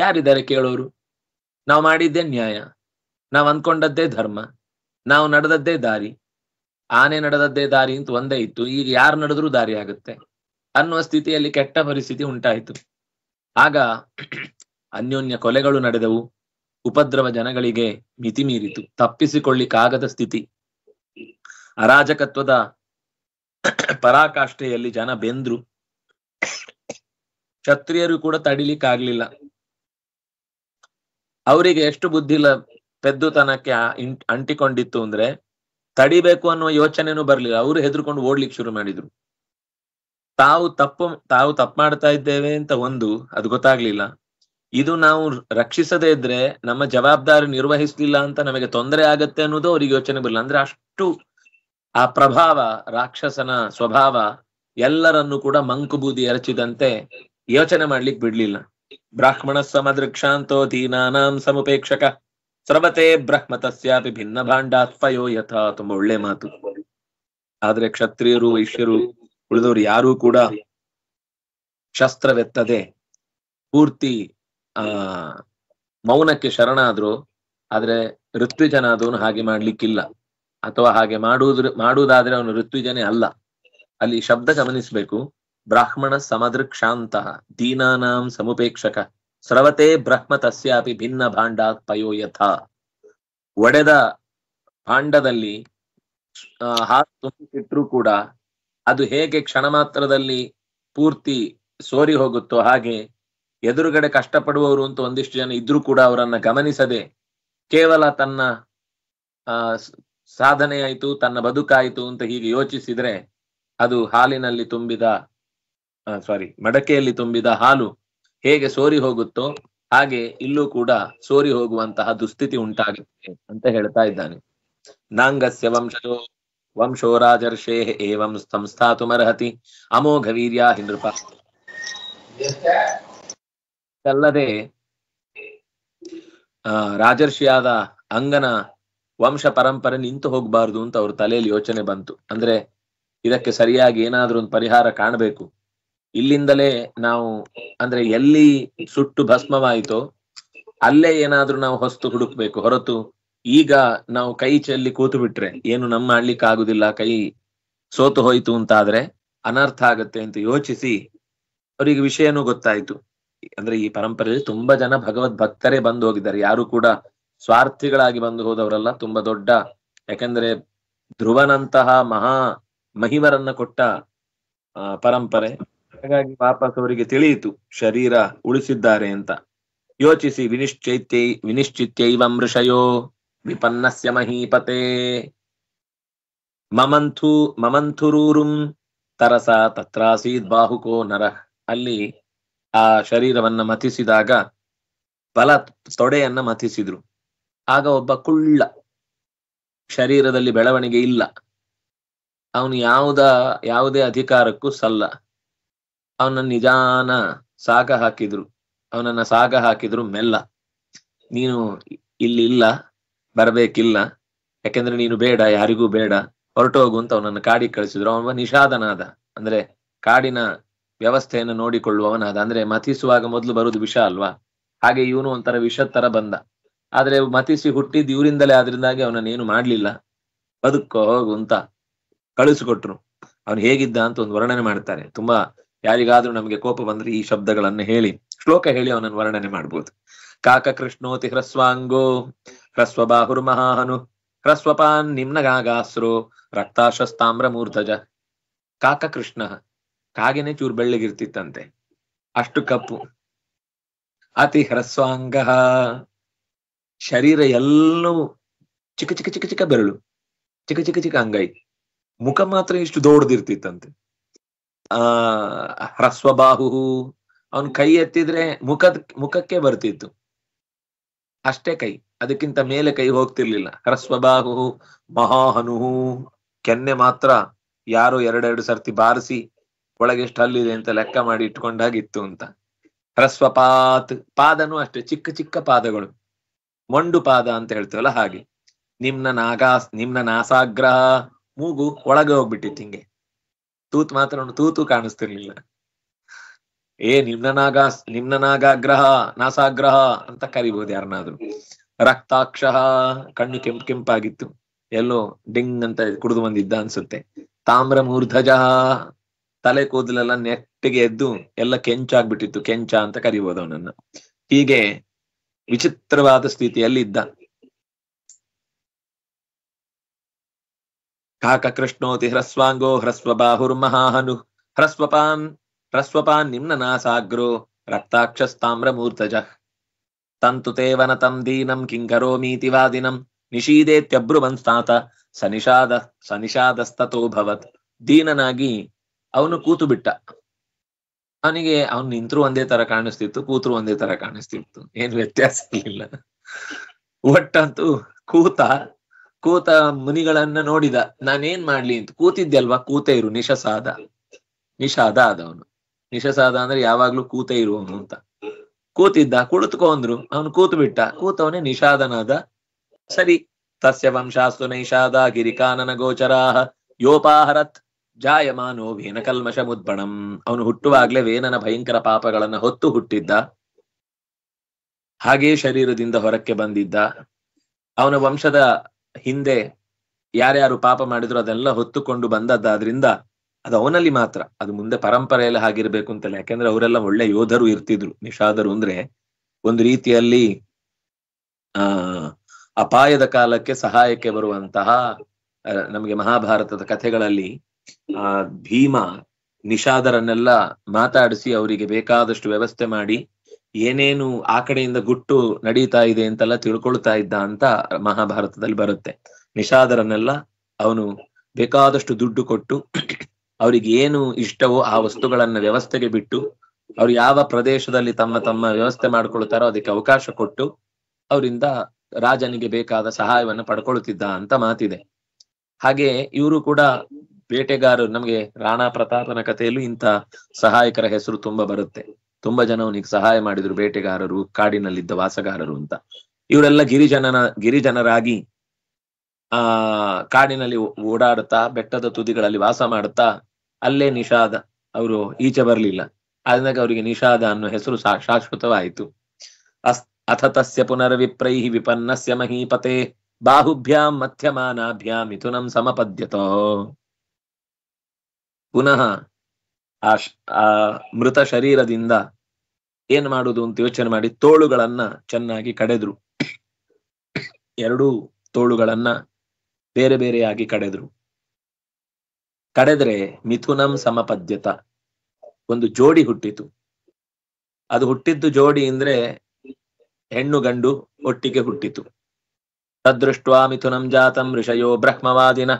ಯಾರಿದ್ದಾರೆ ಕೇಳೋರು ನಾವು ಮಾಡಿದ್ದೇ ನ್ಯಾಯ ನಾವು ಅಂದ್ಕೊಂಡದ್ದೇ ಧರ್ಮ ನಾವು ನಡೆದದ್ದೇ ದಾರಿ ಆನೆ ನಡೆದದ್ದೇ ದಾರಿ ಅಂತ ಒಂದೇ ಇತ್ತು ಈಗ ಯಾರು ನಡೆದ್ರೂ ದಾರಿ ಆಗುತ್ತೆ ಅನ್ನುವ ಸ್ಥಿತಿಯಲ್ಲಿ ಕೆಟ್ಟ ಪರಿಸ್ಥಿತಿ ಉಂಟಾಯಿತು ಆಗ ಅನ್ಯೋನ್ಯ ಕೊಲೆಗಳು ನಡೆದವು ಉಪದ್ರವ ಜನಗಳಿಗೆ ಮಿತಿ ಮೀರಿತು ತಪ್ಪಿಸಿಕೊಳ್ಳಿಕ್ಕಾಗದ ಸ್ಥಿತಿ ಅರಾಜಕತ್ವದ ಪರಾಕಾಷ್ಠೆಯಲ್ಲಿ ಜನ ಬೆಂದ್ರು ಕ್ಷತ್ರಿಯರು ಕೂಡ ತಡಿಲಿಕ್ಕಾಗ್ಲಿಲ್ಲ ಅವರಿಗೆ ಎಷ್ಟು ಬುದ್ಧಿ ಬುದ್ಧಿಲ ಪೆದ್ದುತನಕ್ಕೆ ಅಂಟಿಕೊಂಡಿತ್ತು ಅಂದ್ರೆ ತಡಿಬೇಕು ಅನ್ನುವ ಯೋಚನೆನೂ ಬರ್ಲಿಲ್ಲ ಅವರು ಹೆದರ್ಕೊಂಡು ಓಡ್ಲಿಕ್ಕೆ ಶುರು ಮಾಡಿದ್ರು ತಾವು ತಪ್ಪು ತಾವು ತಪ್ಪು ಮಾಡ್ತಾ ಇದ್ದೇವೆ ಅಂತ ಒಂದು ಅದು ಗೊತ್ತಾಗ್ಲಿಲ್ಲ ಇದು ನಾವು ರಕ್ಷಿಸದೇ ಇದ್ರೆ ನಮ್ಮ ಜವಾಬ್ದಾರಿ ನಿರ್ವಹಿಸ್ಲಿಲ್ಲ ಅಂತ ನಮಗೆ ತೊಂದರೆ ಆಗತ್ತೆ ಅನ್ನೋದು ಅವ್ರಿಗೆ ಯೋಚನೆ ಬರಲಿಲ್ಲ ಅಂದ್ರೆ ಅಷ್ಟು ಆ ಪ್ರಭಾವ ರಾಕ್ಷಸನ ಸ್ವಭಾವ ಎಲ್ಲರನ್ನು ಕೂಡ ಬೂದಿ ಎರಚಿದಂತೆ ಯೋಚನೆ ಮಾಡ್ಲಿಕ್ಕೆ ಬಿಡ್ಲಿಲ್ಲ ಬ್ರಾಹ್ಮಣ ಸಮದೃಕ್ಷಾಂತೋ ದೀನಾನಾಂ ಸಮುಪೇಕ್ಷಕ ಸ್ರವತೆ ಬ್ರಹ್ಮ ತಸ್ಯಾಪಿ ಭಿನ್ನ ಭಾಂಡಾತ್ಪಯೋ ಯಥಾ ತುಂಬಾ ಒಳ್ಳೆ ಮಾತು ಆದ್ರೆ ಕ್ಷತ್ರಿಯರು ವೈಶ್ಯರು ಉಳಿದವರು ಯಾರೂ ಕೂಡ ಶಸ್ತ್ರವೆತ್ತದೆ ಪೂರ್ತಿ ಆ ಮೌನಕ್ಕೆ ಶರಣಾದ್ರು ಆದ್ರೆ ಋತ್ವಿಜನಾದವನು ಹಾಗೆ ಮಾಡ್ಲಿಕ್ಕಿಲ್ಲ ಅಥವಾ ಹಾಗೆ ಮಾಡುವುದ್ರ ಮಾಡುವುದಾದ್ರೆ ಅವನು ಋತ್ವಿಜನೇ ಅಲ್ಲ ಅಲ್ಲಿ ಶಬ್ದ ಗಮನಿಸ್ಬೇಕು ಬ್ರಾಹ್ಮಣ ಸಮದೃಕ್ಷಾಂತ ದೀನಾಂ ದೀನಾನಾಂ ಸಮುಪೇಕ್ಷಕ ಸ್ರವತೆ ಬ್ರಹ್ಮ ತಸ್ಯಾಪಿ ಭಿನ್ನ ಭಾಂಡಾತ್ ಪಯೋಯಥ ಒಡೆದ ಭಾಂಡದಲ್ಲಿ ಹಾಲು ತುಂಬಿಸಿಟ್ರೂ ಕೂಡ ಅದು ಹೇಗೆ ಕ್ಷಣ ಮಾತ್ರದಲ್ಲಿ ಪೂರ್ತಿ ಸೋರಿ ಹೋಗುತ್ತೋ ಹಾಗೆ ಎದುರುಗಡೆ ಕಷ್ಟಪಡುವವರು ಅಂತ ಒಂದಿಷ್ಟು ಜನ ಇದ್ರೂ ಕೂಡ ಅವರನ್ನ ಗಮನಿಸದೆ ಕೇವಲ ತನ್ನ ಆ ಸಾಧನೆ ಆಯ್ತು ತನ್ನ ಬದುಕಾಯ್ತು ಅಂತ ಹೀಗೆ ಯೋಚಿಸಿದ್ರೆ ಅದು ಹಾಲಿನಲ್ಲಿ ತುಂಬಿದ ಸಾರಿ ಮಡಕೆಯಲ್ಲಿ ತುಂಬಿದ ಹಾಲು ಹೇಗೆ ಸೋರಿ ಹೋಗುತ್ತೋ ಹಾಗೆ ಇಲ್ಲೂ ಕೂಡ ಸೋರಿ ಹೋಗುವಂತಹ ದುಸ್ಥಿತಿ ಉಂಟಾಗುತ್ತೆ ಅಂತ ಹೇಳ್ತಾ ಇದ್ದಾನೆ ನಾಂಗಸ್ಯ ವಂಶೋ ವಂಶೋ ರಾಜರ್ಷೇ ಏವಂ ಸಂಸ್ಥಾತುಮರ್ಹತಿ ಅಮೋಘ ವೀರ್ಯ ಹಿಂದೃಪ ಅಲ್ಲದೆ ಆ ರಾಜರ್ಷಿಯಾದ ಅಂಗನ ವಂಶ ಪರಂಪರೆ ನಿಂತು ಹೋಗ್ಬಾರ್ದು ಅಂತ ಅವ್ರ ತಲೆಯಲ್ಲಿ ಯೋಚನೆ ಬಂತು ಅಂದ್ರೆ ಇದಕ್ಕೆ ಸರಿಯಾಗಿ ಏನಾದ್ರೂ ಒಂದು ಪರಿಹಾರ ಕಾಣಬೇಕು ಇಲ್ಲಿಂದಲೇ ನಾವು ಅಂದ್ರೆ ಎಲ್ಲಿ ಸುಟ್ಟು ಭಸ್ಮವಾಯಿತೋ ಅಲ್ಲೇ ಏನಾದ್ರೂ ನಾವು ಹೊಸ್ತು ಹುಡುಕ್ಬೇಕು ಹೊರತು ಈಗ ನಾವು ಕೈ ಚೆಲ್ಲಿ ಕೂತು ಬಿಟ್ರೆ ಏನು ನಮ್ಮ ಆಡ್ಲಿಕ್ಕೆ ಆಗುದಿಲ್ಲ ಕೈ ಸೋತು ಹೋಯ್ತು ಅಂತಾದ್ರೆ ಅನರ್ಥ ಆಗತ್ತೆ ಅಂತ ಯೋಚಿಸಿ ಅವರಿಗೆ ವಿಷಯನೂ ಗೊತ್ತಾಯ್ತು ಅಂದ್ರೆ ಈ ಪರಂಪರೆಯಲ್ಲಿ ತುಂಬಾ ಜನ ಭಗವದ್ ಭಕ್ತರೇ ಬಂದು ಹೋಗಿದ್ದಾರೆ ಯಾರು ಕೂಡ ಸ್ವಾರ್ಥಿಗಳಾಗಿ ಬಂದು ಹೋದವರಲ್ಲ ತುಂಬಾ ದೊಡ್ಡ ಯಾಕಂದ್ರೆ ಧ್ರುವನಂತಹ ಮಹಾ ಮಹಿಮರನ್ನ ಕೊಟ್ಟ ಪರಂಪರೆ ಹಾಗಾಗಿ ವಾಪಸ್ ಅವರಿಗೆ ತಿಳಿಯಿತು ಶರೀರ ಉಳಿಸಿದ್ದಾರೆ ಅಂತ ಯೋಚಿಸಿ ವಿನಿಶ್ಚೈತ್ಯೈ ವಿನಿಶ್ಚಿತ್ಯೈವ ಮೃಷಯೋ ವಿಪನ್ನಸ್ಯ ಮಹೀಪತೆ ಮಮಂಥು ಮಮಂಥುರೂರುಂ ತರಸ ತತ್ರಾಸೀದ್ ಬಾಹುಕೋ ನರ ಅಲ್ಲಿ ಆ ಶರೀರವನ್ನ ಮತಿಸಿದಾಗ ಬಲ ತೊಡೆಯನ್ನ ಮತಿಸಿದ್ರು ಆಗ ಒಬ್ಬ ಕುಳ್ಳ ಶರೀರದಲ್ಲಿ ಬೆಳವಣಿಗೆ ಇಲ್ಲ ಅವನು ಯಾವುದ ಯಾವುದೇ ಅಧಿಕಾರಕ್ಕೂ ಸಲ್ಲ ಅವನ ನಿಜಾನ ಸಾಗ ಹಾಕಿದ್ರು ಅವನನ್ನ ಸಾಗ ಹಾಕಿದ್ರು ಮೆಲ್ಲ ನೀನು ಇಲ್ಲಿ ಇಲ್ಲ ಬರಬೇಕಿಲ್ಲ ಯಾಕೆಂದ್ರೆ ನೀನು ಬೇಡ ಯಾರಿಗೂ ಬೇಡ ಹೊರಟೋಗು ಅಂತ ಅವನನ್ನ ಕಾಡಿಗೆ ಕಳಿಸಿದ್ರು ಅವನ ನಿಷಾದನಾದ ಅಂದ್ರೆ ಕಾಡಿನ ವ್ಯವಸ್ಥೆಯನ್ನು ನೋಡಿಕೊಳ್ಳುವವನಾದ ಅಂದ್ರೆ ಮತಿಸುವಾಗ ಮೊದಲು ಬರುದು ವಿಷ ಅಲ್ವಾ ಹಾಗೆ ಇವನು ಒಂಥರ ವಿಷ ತರ ಬಂದ ಆದ್ರೆ ಮತಿಸಿ ಹುಟ್ಟಿದ್ ಇವರಿಂದಲೇ ಆದ್ರಿಂದಾಗಿ ಏನು ಮಾಡ್ಲಿಲ್ಲ ಬದುಕೋ ಹೋಗು ಅಂತ ಕಳಿಸಿಕೊಟ್ರು ಅವನು ಹೇಗಿದ್ದ ಅಂತ ಒಂದು ವರ್ಣನೆ ಮಾಡ್ತಾರೆ ತುಂಬಾ ಯಾರಿಗಾದ್ರೂ ನಮಗೆ ಕೋಪ ಬಂದ್ರೆ ಈ ಶಬ್ದಗಳನ್ನ ಹೇಳಿ ಶ್ಲೋಕ ಹೇಳಿ ಅವನನ್ನು ವರ್ಣನೆ ಮಾಡ್ಬೋದು ಕಾಕ ಕೃಷ್ಣೋತಿ ಹ್ರಸ್ವಾಂಗೋ ಬಾಹುರ್ ಮಹಾಹನು ಹ್ರಸ್ವಪಾನ್ ನಿಮ್ನ ರಕ್ತಾಶಸ್ತಾಮ್ರ ಮೂರ್ಧಜ ಕಾಕ ಕೃಷ್ಣ ಕಾಗೆನೆ ಚೂರು ಬೆಳ್ಳಗಿರ್ತಿತ್ತಂತೆ ಅಷ್ಟು ಕಪ್ಪು ಅತಿ ಹ್ರಸ್ವಾಂಗ ಶರೀರ ಎಲ್ಲವೂ ಚಿಕ್ಕ ಚಿಕ್ಕ ಚಿಕ್ಕ ಚಿಕ್ಕ ಬೆರಳು ಚಿಕ್ಕ ಚಿಕ್ಕ ಚಿಕ್ಕ ಅಂಗೈ ಮುಖ ಮಾತ್ರ ಇಷ್ಟು ದೊಡ್ಡದಿರ್ತಿತ್ತಂತೆ ಆ ಹ್ರಸ್ವಬಾಹು ಅವನ್ ಕೈ ಎತ್ತಿದ್ರೆ ಮುಖದ ಮುಖಕ್ಕೆ ಬರ್ತಿತ್ತು ಅಷ್ಟೇ ಕೈ ಅದಕ್ಕಿಂತ ಮೇಲೆ ಕೈ ಹೋಗ್ತಿರ್ಲಿಲ್ಲ ಹ್ರಸ್ವಬಾಹು ಮಹಾಹನು ಕೆನ್ನೆ ಮಾತ್ರ ಯಾರೋ ಎರಡೆರಡು ಸರ್ತಿ ಬಾರಿಸಿ ಒಳಗೆ ಎಷ್ಟು ಅಲ್ಲಿದೆ ಅಂತ ಲೆಕ್ಕ ಮಾಡಿ ಇಟ್ಕೊಂಡಾಗಿತ್ತು ಅಂತ ಹ್ರಸ್ವಪಾತ್ ಪಾದನೂ ಅಷ್ಟೇ ಚಿಕ್ಕ ಚಿಕ್ಕ ಪಾದಗಳು ಮೊಂಡು ಪಾದ ಅಂತ ಹೇಳ್ತೇವಲ್ಲ ಹಾಗೆ ನಿಮ್ನ ನಾಗಾಸ್ ನಿಮ್ನ ನಾಸಾಗ್ರಹ ಮೂಗು ಒಳಗೆ ಹೋಗ್ಬಿಟ್ಟಿತ್ತು ಹಿಂಗೆ ತೂತ್ ಮಾತ್ರ ತೂತು ಕಾಣಿಸ್ತಿರ್ಲಿಲ್ಲ ಏ ನಿಮ್ನ ನಾಗಾ ನಿಮ್ನ ನಾಗಾಗ್ರಹ ನಾಸಾಗ್ರಹ ಅಂತ ಕರಿಬಹುದು ಯಾರನ್ನಾದ್ರು ರಕ್ತಾಕ್ಷ ಕಣ್ಣು ಕೆಂಪು ಕೆಂಪಾಗಿತ್ತು ಎಲ್ಲೋ ಡಿಂಗ್ ಅಂತ ಕುಡಿದು ಬಂದಿದ್ದ ಅನ್ಸುತ್ತೆ ತಾಮ್ರ ಮೂರ್ಧಜ ತಲೆ ಕೂದಲೆಲ್ಲ ನೆಟ್ಟಿಗೆ ಎದ್ದು ಎಲ್ಲ ಕೆಂಚ ಆಗ್ಬಿಟ್ಟಿತ್ತು ಕೆಂಚ ಅಂತ ಕರೀಬಹುದು ಅವನನ್ನ ಹೀಗೆ ವಿಚಿತ್ರವಾದ ಸ್ಥಿತಿಯಲ್ಲಿ ಇದ್ದ ಕಾಕ ಕೃಷ್ಣೋತಿ ಹ್ರಸ್ವಾಂಗೋ ಹ್ರಸ್ವ ಬಾಹುರ್ ಮಹಾಹನು ಹ್ರಸ್ವಪಾನ್ ಹ್ರಸ್ವಪಾನ್ ನಿಮ್ನ ನಾಸಾಗ್ರೋ ರಕ್ತಾಕ್ಷಸ್ತಾಮ್ರ ಮೂರ್ತಜ ತಂತು ತೇವನ ತಂ ದೀನಂ ಕಿಂಕರೋಮೀತಿ ವಾದಿನಂ ಸ ಸನಿಷಾದ ಸನಿಷಾದಸ್ತತೋ ದೀನನಾಗಿ ಅವನು ಕೂತು ಬಿಟ್ಟ ಅವನಿಗೆ ಅವ್ನು ನಿಂತರು ಒಂದೇ ತರ ಕಾಣಿಸ್ತಿತ್ತು ಕೂತರು ಒಂದೇ ತರ ಕಾಣಿಸ್ತಿತ್ತು ಏನ್ ವ್ಯತ್ಯಾಸ ಇಲ್ಲ ಒಟ್ಟಂತೂ ಕೂತ ಕೂತ ಮುನಿಗಳನ್ನ ನೋಡಿದ ನಾನೇನ್ ಮಾಡ್ಲಿ ಅಂತ ಕೂತಿದ್ದೆ ಅಲ್ವಾ ಕೂತ ಇರು ನಿಶಸಾದ ನಿಷಾದ ಆದವನು ನಿಶಸಾದ ಅಂದ್ರೆ ಯಾವಾಗ್ಲೂ ಕೂತೇ ಇರುವವನು ಅಂತ ಕೂತಿದ್ದ ಕುಳಿತುಕೊಂಡ್ರು ಅವನು ಕೂತು ಬಿಟ್ಟ ಕೂತವನೇ ನಿಷಾದನಾದ ಸರಿ ತಸ್ಯ ವಂಶಾಸ್ತು ನೈಷಾದ ಗಿರಿಕಾನನ ಗೋಚರಾಹ ಯೋಪಾಹರತ್ ಜಾಯಮಾನೋ ವೇನಕಲ್ಮಷ ಮುದ್ಬಣಂ ಅವನು ಹುಟ್ಟುವಾಗ್ಲೇ ವೇನನ ಭಯಂಕರ ಪಾಪಗಳನ್ನ ಹೊತ್ತು ಹುಟ್ಟಿದ್ದ ಹಾಗೆಯೇ ಶರೀರದಿಂದ ಹೊರಕ್ಕೆ ಬಂದಿದ್ದ ಅವನ ವಂಶದ ಹಿಂದೆ ಯಾರ್ಯಾರು ಪಾಪ ಮಾಡಿದ್ರು ಅದೆಲ್ಲ ಹೊತ್ತುಕೊಂಡು ಬಂದದ್ದಾದ್ರಿಂದ ಅದು ಅವನಲ್ಲಿ ಮಾತ್ರ ಅದು ಮುಂದೆ ಪರಂಪರೆಯಲ್ಲಿ ಹಾಗಿರ್ಬೇಕು ಅಂತಲ್ಲ ಯಾಕೆಂದ್ರೆ ಅವರೆಲ್ಲ ಒಳ್ಳೆ ಯೋಧರು ಇರ್ತಿದ್ರು ನಿಷಾದರು ಅಂದ್ರೆ ಒಂದು ರೀತಿಯಲ್ಲಿ ಆ ಅಪಾಯದ ಕಾಲಕ್ಕೆ ಸಹಾಯಕ್ಕೆ ಬರುವಂತಹ ನಮಗೆ ಮಹಾಭಾರತದ ಕಥೆಗಳಲ್ಲಿ ಆ ಭೀಮ ನಿಷಾದರನ್ನೆಲ್ಲ ಮಾತಾಡಿಸಿ ಅವರಿಗೆ ಬೇಕಾದಷ್ಟು ವ್ಯವಸ್ಥೆ ಮಾಡಿ ಏನೇನು ಆ ಕಡೆಯಿಂದ ಗುಟ್ಟು ನಡೀತಾ ಇದೆ ಅಂತೆಲ್ಲ ತಿಳ್ಕೊಳ್ತಾ ಇದ್ದ ಅಂತ ಮಹಾಭಾರತದಲ್ಲಿ ಬರುತ್ತೆ ನಿಷಾದರನ್ನೆಲ್ಲ ಅವನು ಬೇಕಾದಷ್ಟು ದುಡ್ಡು ಕೊಟ್ಟು ಅವ್ರಿಗೆ ಏನು ಇಷ್ಟವೋ ಆ ವಸ್ತುಗಳನ್ನ ವ್ಯವಸ್ಥೆಗೆ ಬಿಟ್ಟು ಅವ್ರು ಯಾವ ಪ್ರದೇಶದಲ್ಲಿ ತಮ್ಮ ತಮ್ಮ ವ್ಯವಸ್ಥೆ ಮಾಡ್ಕೊಳ್ತಾರೋ ಅದಕ್ಕೆ ಅವಕಾಶ ಕೊಟ್ಟು ಅವರಿಂದ ರಾಜನಿಗೆ ಬೇಕಾದ ಸಹಾಯವನ್ನು ಪಡ್ಕೊಳ್ತಿದ್ದ ಅಂತ ಮಾತಿದೆ ಹಾಗೆ ಇವರು ಕೂಡ ಬೇಟೆಗಾರರು ನಮಗೆ ರಾಣಾ ಪ್ರತಾಪನ ಕಥೆಯಲ್ಲೂ ಇಂಥ ಸಹಾಯಕರ ಹೆಸರು ತುಂಬಾ ಬರುತ್ತೆ ತುಂಬಾ ಜನ ಅವನಿಗೆ ಸಹಾಯ ಮಾಡಿದ್ರು ಬೇಟೆಗಾರರು ಕಾಡಿನಲ್ಲಿದ್ದ ವಾಸಗಾರರು ಅಂತ ಇವರೆಲ್ಲ ಗಿರಿಜನನ ಗಿರಿಜನರಾಗಿ ಆ ಕಾಡಿನಲ್ಲಿ ಓಡಾಡುತ್ತಾ ಬೆಟ್ಟದ ತುದಿಗಳಲ್ಲಿ ವಾಸ ಮಾಡುತ್ತಾ ಅಲ್ಲೇ ನಿಷಾದ ಅವರು ಈಚೆ ಬರಲಿಲ್ಲ ಆದಾಗ ಅವರಿಗೆ ನಿಷಾದ ಅನ್ನೋ ಹೆಸರು ಶಾಶ್ವತವಾಯಿತು ಅಸ್ ಅಥ ತಸ್ಯ ಪುನರ್ವಿಪ್ರೈಹಿ ವಿಪನ್ನಸ್ಯ ಮಹೀಪತೆ ಬಾಹುಭ್ಯಾಂ ಇದು ನಮ್ ಸಮಪದ್ಯತೋ ಪುನಃ ಆ ಆ ಮೃತ ಶರೀರದಿಂದ ಏನ್ ಮಾಡುದು ಅಂತ ಯೋಚನೆ ಮಾಡಿ ತೋಳುಗಳನ್ನ ಚೆನ್ನಾಗಿ ಕಡೆದ್ರು ಎರಡೂ ತೋಳುಗಳನ್ನ ಬೇರೆ ಬೇರೆಯಾಗಿ ಕಡೆದ್ರು ಕಡೆದ್ರೆ ಮಿಥುನಂ ಸಮಪದ್ಯತ ಒಂದು ಜೋಡಿ ಹುಟ್ಟಿತು ಅದು ಹುಟ್ಟಿದ್ದು ಜೋಡಿ ಅಂದ್ರೆ ಹೆಣ್ಣು ಗಂಡು ಒಟ್ಟಿಗೆ ಹುಟ್ಟಿತು ತದೃಷ್ಟ ಮಿಥುನಂ ಜಾತಂ ಋಷಯೋ ಬ್ರಹ್ಮವಾದಿನ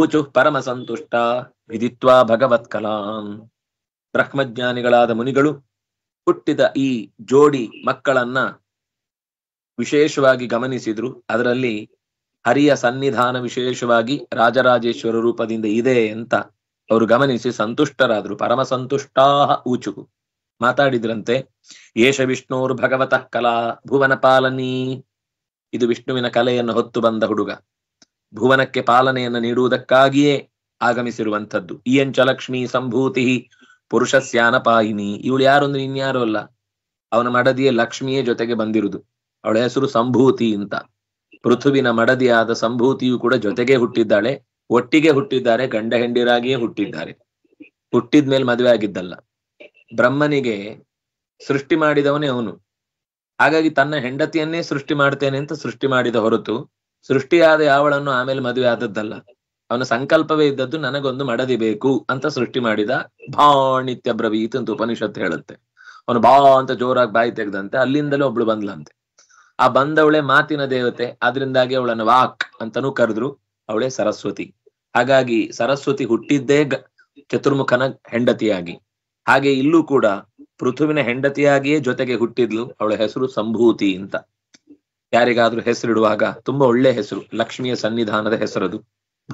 ಊಚು ಪರಮ ಸಂತುಷ್ಟ ಭಗವತ್ ಕಲಾಂ ಬ್ರಹ್ಮಜ್ಞಾನಿಗಳಾದ ಮುನಿಗಳು ಹುಟ್ಟಿದ ಈ ಜೋಡಿ ಮಕ್ಕಳನ್ನ ವಿಶೇಷವಾಗಿ ಗಮನಿಸಿದ್ರು ಅದರಲ್ಲಿ ಹರಿಯ ಸನ್ನಿಧಾನ ವಿಶೇಷವಾಗಿ ರಾಜರಾಜೇಶ್ವರ ರೂಪದಿಂದ ಇದೆ ಅಂತ ಅವರು ಗಮನಿಸಿ ಸಂತುಷ್ಟರಾದ್ರು ಪರಮ ಸಂತುಷ್ಟಾ ಊಚು ಮಾತಾಡಿದ್ರಂತೆ ಯೇಷ ವಿಷ್ಣುರ್ ಭಗವತಃ ಕಲಾ ಭುವನ ಪಾಲನಿ ಇದು ವಿಷ್ಣುವಿನ ಕಲೆಯನ್ನು ಹೊತ್ತು ಬಂದ ಹುಡುಗ ಭುವನಕ್ಕೆ ಪಾಲನೆಯನ್ನು ನೀಡುವುದಕ್ಕಾಗಿಯೇ ಆಗಮಿಸಿರುವಂಥದ್ದು ಈ ಚಲಕ್ಷ್ಮಿ ಸಂಭೂತಿ ಪುರುಷ ಸ್ಯಾನಪಾಯಿನಿ ಇವಳು ಯಾರು ಅಂದ್ರೆ ಇನ್ಯಾರು ಅಲ್ಲ ಅವನ ಮಡದಿಯ ಲಕ್ಷ್ಮಿಯೇ ಜೊತೆಗೆ ಬಂದಿರುವುದು ಅವಳ ಹೆಸರು ಸಂಭೂತಿ ಅಂತ ಪೃಥುವಿನ ಮಡದಿಯಾದ ಸಂಭೂತಿಯು ಕೂಡ ಜೊತೆಗೆ ಹುಟ್ಟಿದ್ದಾಳೆ ಒಟ್ಟಿಗೆ ಹುಟ್ಟಿದ್ದಾರೆ ಗಂಡ ಹೆಂಡಿರಾಗಿಯೇ ಹುಟ್ಟಿದ್ದಾರೆ ಹುಟ್ಟಿದ ಮೇಲೆ ಮದುವೆ ಆಗಿದ್ದಲ್ಲ ಬ್ರಹ್ಮನಿಗೆ ಸೃಷ್ಟಿ ಮಾಡಿದವನೇ ಅವನು ಹಾಗಾಗಿ ತನ್ನ ಹೆಂಡತಿಯನ್ನೇ ಸೃಷ್ಟಿ ಮಾಡ್ತೇನೆ ಅಂತ ಸೃಷ್ಟಿ ಮಾಡಿದ ಹೊರತು ಸೃಷ್ಟಿಯಾದ ಯಾವಳನ್ನು ಆಮೇಲೆ ಮದುವೆ ಆದದ್ದಲ್ಲ ಅವನ ಸಂಕಲ್ಪವೇ ಇದ್ದದ್ದು ನನಗೊಂದು ಮಡದಿ ಬೇಕು ಅಂತ ಸೃಷ್ಟಿ ಮಾಡಿದ ಭಾಣಿತ್ಯ ಬ್ರವೀತ್ ಅಂತ ಉಪನಿಷತ್ ಹೇಳುತ್ತೆ ಅವನು ಬಾ ಅಂತ ಜೋರಾಗಿ ಬಾಯಿ ತೆಗೆದಂತೆ ಅಲ್ಲಿಂದಲೇ ಒಬ್ಳು ಬಂದ್ಲಂತೆ ಆ ಬಂದವಳೆ ಮಾತಿನ ದೇವತೆ ಅದರಿಂದಾಗಿ ಅವಳನ್ನ ವಾಕ್ ಅಂತನೂ ಕರೆದ್ರು ಅವಳೇ ಸರಸ್ವತಿ ಹಾಗಾಗಿ ಸರಸ್ವತಿ ಹುಟ್ಟಿದ್ದೇ ಚತುರ್ಮುಖನ ಹೆಂಡತಿಯಾಗಿ ಹಾಗೆ ಇಲ್ಲೂ ಕೂಡ ಪೃಥುವಿನ ಹೆಂಡತಿಯಾಗಿಯೇ ಜೊತೆಗೆ ಹುಟ್ಟಿದ್ಲು ಅವಳ ಹೆಸರು ಸಂಭೂತಿ ಅಂತ ಯಾರಿಗಾದ್ರೂ ಹೆಸರಿಡುವಾಗ ತುಂಬಾ ಒಳ್ಳೆ ಹೆಸರು ಲಕ್ಷ್ಮಿಯ ಸನ್ನಿಧಾನದ ಹೆಸರದು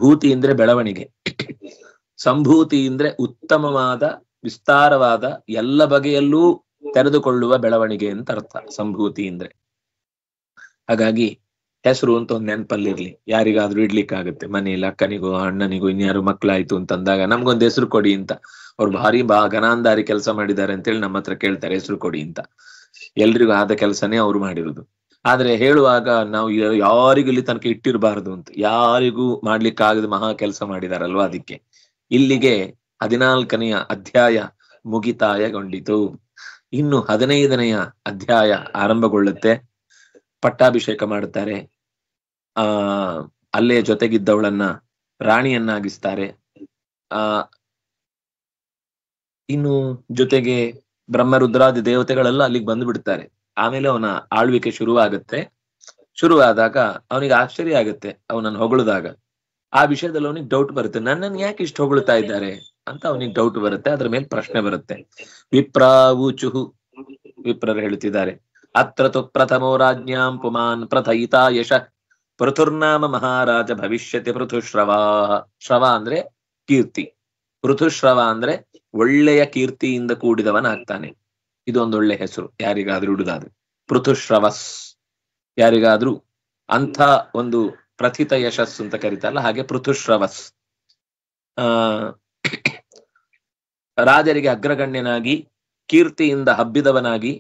ಭೂತಿ ಅಂದ್ರೆ ಬೆಳವಣಿಗೆ ಸಂಭೂತಿ ಅಂದ್ರೆ ಉತ್ತಮವಾದ ವಿಸ್ತಾರವಾದ ಎಲ್ಲ ಬಗೆಯಲ್ಲೂ ತೆರೆದುಕೊಳ್ಳುವ ಬೆಳವಣಿಗೆ ಅಂತ ಅರ್ಥ ಸಂಭೂತಿ ಅಂದ್ರೆ ಹಾಗಾಗಿ ಹೆಸರು ಅಂತ ಒಂದ್ ನೆನಪಲ್ಲಿರ್ಲಿ ಯಾರಿಗಾದ್ರೂ ಇಡ್ಲಿಕ್ಕಾಗುತ್ತೆ ಮನೇಲಿ ಅಕ್ಕನಿಗೋ ಅಣ್ಣನಿಗೋ ಇನ್ಯಾರು ಮಕ್ಕಳಾಯ್ತು ಅಂತ ಅಂದಾಗ ನಮ್ಗೊಂದು ಹೆಸರು ಕೊಡಿ ಅಂತ ಅವ್ರು ಭಾರಿ ಬಾ ಘನಾಂದಾರಿ ಕೆಲಸ ಮಾಡಿದ್ದಾರೆ ಅಂತೇಳಿ ನಮ್ಮ ಹತ್ರ ಕೇಳ್ತಾರೆ ಹೆಸರು ಕೊಡಿ ಅಂತ ಎಲ್ರಿಗೂ ಆದ ಕೆಲಸನೇ ಅವ್ರು ಮಾಡಿರೋದು ಆದ್ರೆ ಹೇಳುವಾಗ ನಾವು ಯಾರಿಗೂ ಇಲ್ಲಿ ತನಕ ಇಟ್ಟಿರಬಾರದು ಅಂತ ಯಾರಿಗೂ ಮಾಡ್ಲಿಕ್ಕಾಗದ ಮಹಾ ಕೆಲಸ ಮಾಡಿದಾರಲ್ವಾ ಅದಕ್ಕೆ ಇಲ್ಲಿಗೆ ಹದಿನಾಲ್ಕನೆಯ ಅಧ್ಯಾಯ ಮುಗಿತಾಯಗೊಂಡಿತು ಇನ್ನು ಹದಿನೈದನೆಯ ಅಧ್ಯಾಯ ಆರಂಭಗೊಳ್ಳುತ್ತೆ ಪಟ್ಟಾಭಿಷೇಕ ಮಾಡುತ್ತಾರೆ ಆ ಅಲ್ಲೇ ಜೊತೆಗಿದ್ದವಳನ್ನ ರಾಣಿಯನ್ನಾಗಿಸ್ತಾರೆ ಆ ಇನ್ನು ಜೊತೆಗೆ ರುದ್ರಾದಿ ದೇವತೆಗಳೆಲ್ಲ ಅಲ್ಲಿಗೆ ಬಂದು ಬಿಡ್ತಾರೆ ಆಮೇಲೆ ಅವನ ಆಳ್ವಿಕೆ ಶುರುವಾಗುತ್ತೆ ಶುರುವಾದಾಗ ಅವನಿಗೆ ಆಶ್ಚರ್ಯ ಆಗುತ್ತೆ ಅವನನ್ನು ಹೊಗಳಿದಾಗ ಆ ವಿಷಯದಲ್ಲಿ ಅವನಿಗೆ ಡೌಟ್ ಬರುತ್ತೆ ನನ್ನನ್ನು ಯಾಕೆ ಇಷ್ಟು ಹೊಗಳ್ತಾ ಇದ್ದಾರೆ ಅಂತ ಅವನಿಗೆ ಡೌಟ್ ಬರುತ್ತೆ ಅದ್ರ ಮೇಲೆ ಪ್ರಶ್ನೆ ಬರುತ್ತೆ ವಿಪ್ರಾವುಚುಹು ವಿಪ್ರರು ಹೇಳುತ್ತಿದ್ದಾರೆ ಅತ್ರ ತು ಪ್ರಥಮೋ ರಾಜ್ಞಾಂ ಪುಮಾನ್ ಪ್ರಥಯಿತ ಯಶ ಪೃಥುರ್ನಾಮ ಮಹಾರಾಜ ಭವಿಷ್ಯತೆ ಪೃಥುಶ್ರವ ಶ್ರವ ಅಂದ್ರೆ ಕೀರ್ತಿ ಪೃಥುಶ್ರವ ಅಂದ್ರೆ ಒಳ್ಳೆಯ ಕೀರ್ತಿಯಿಂದ ಕೂಡಿದವನಾಗ್ತಾನೆ ಇದೊಂದೊಳ್ಳೆ ಹೆಸರು ಯಾರಿಗಾದ್ರೂ ಇಡುದಾದ್ರೆ ಪೃಥುಶ್ರವಸ್ ಯಾರಿಗಾದ್ರೂ ಅಂಥ ಒಂದು ಪ್ರಥಿತ ಯಶಸ್ಸು ಅಂತ ಕರೀತಲ್ಲ ಹಾಗೆ ಪೃಥುಶ್ರವಸ್ ಆ ರಾಜರಿಗೆ ಅಗ್ರಗಣ್ಯನಾಗಿ ಕೀರ್ತಿಯಿಂದ ಹಬ್ಬಿದವನಾಗಿ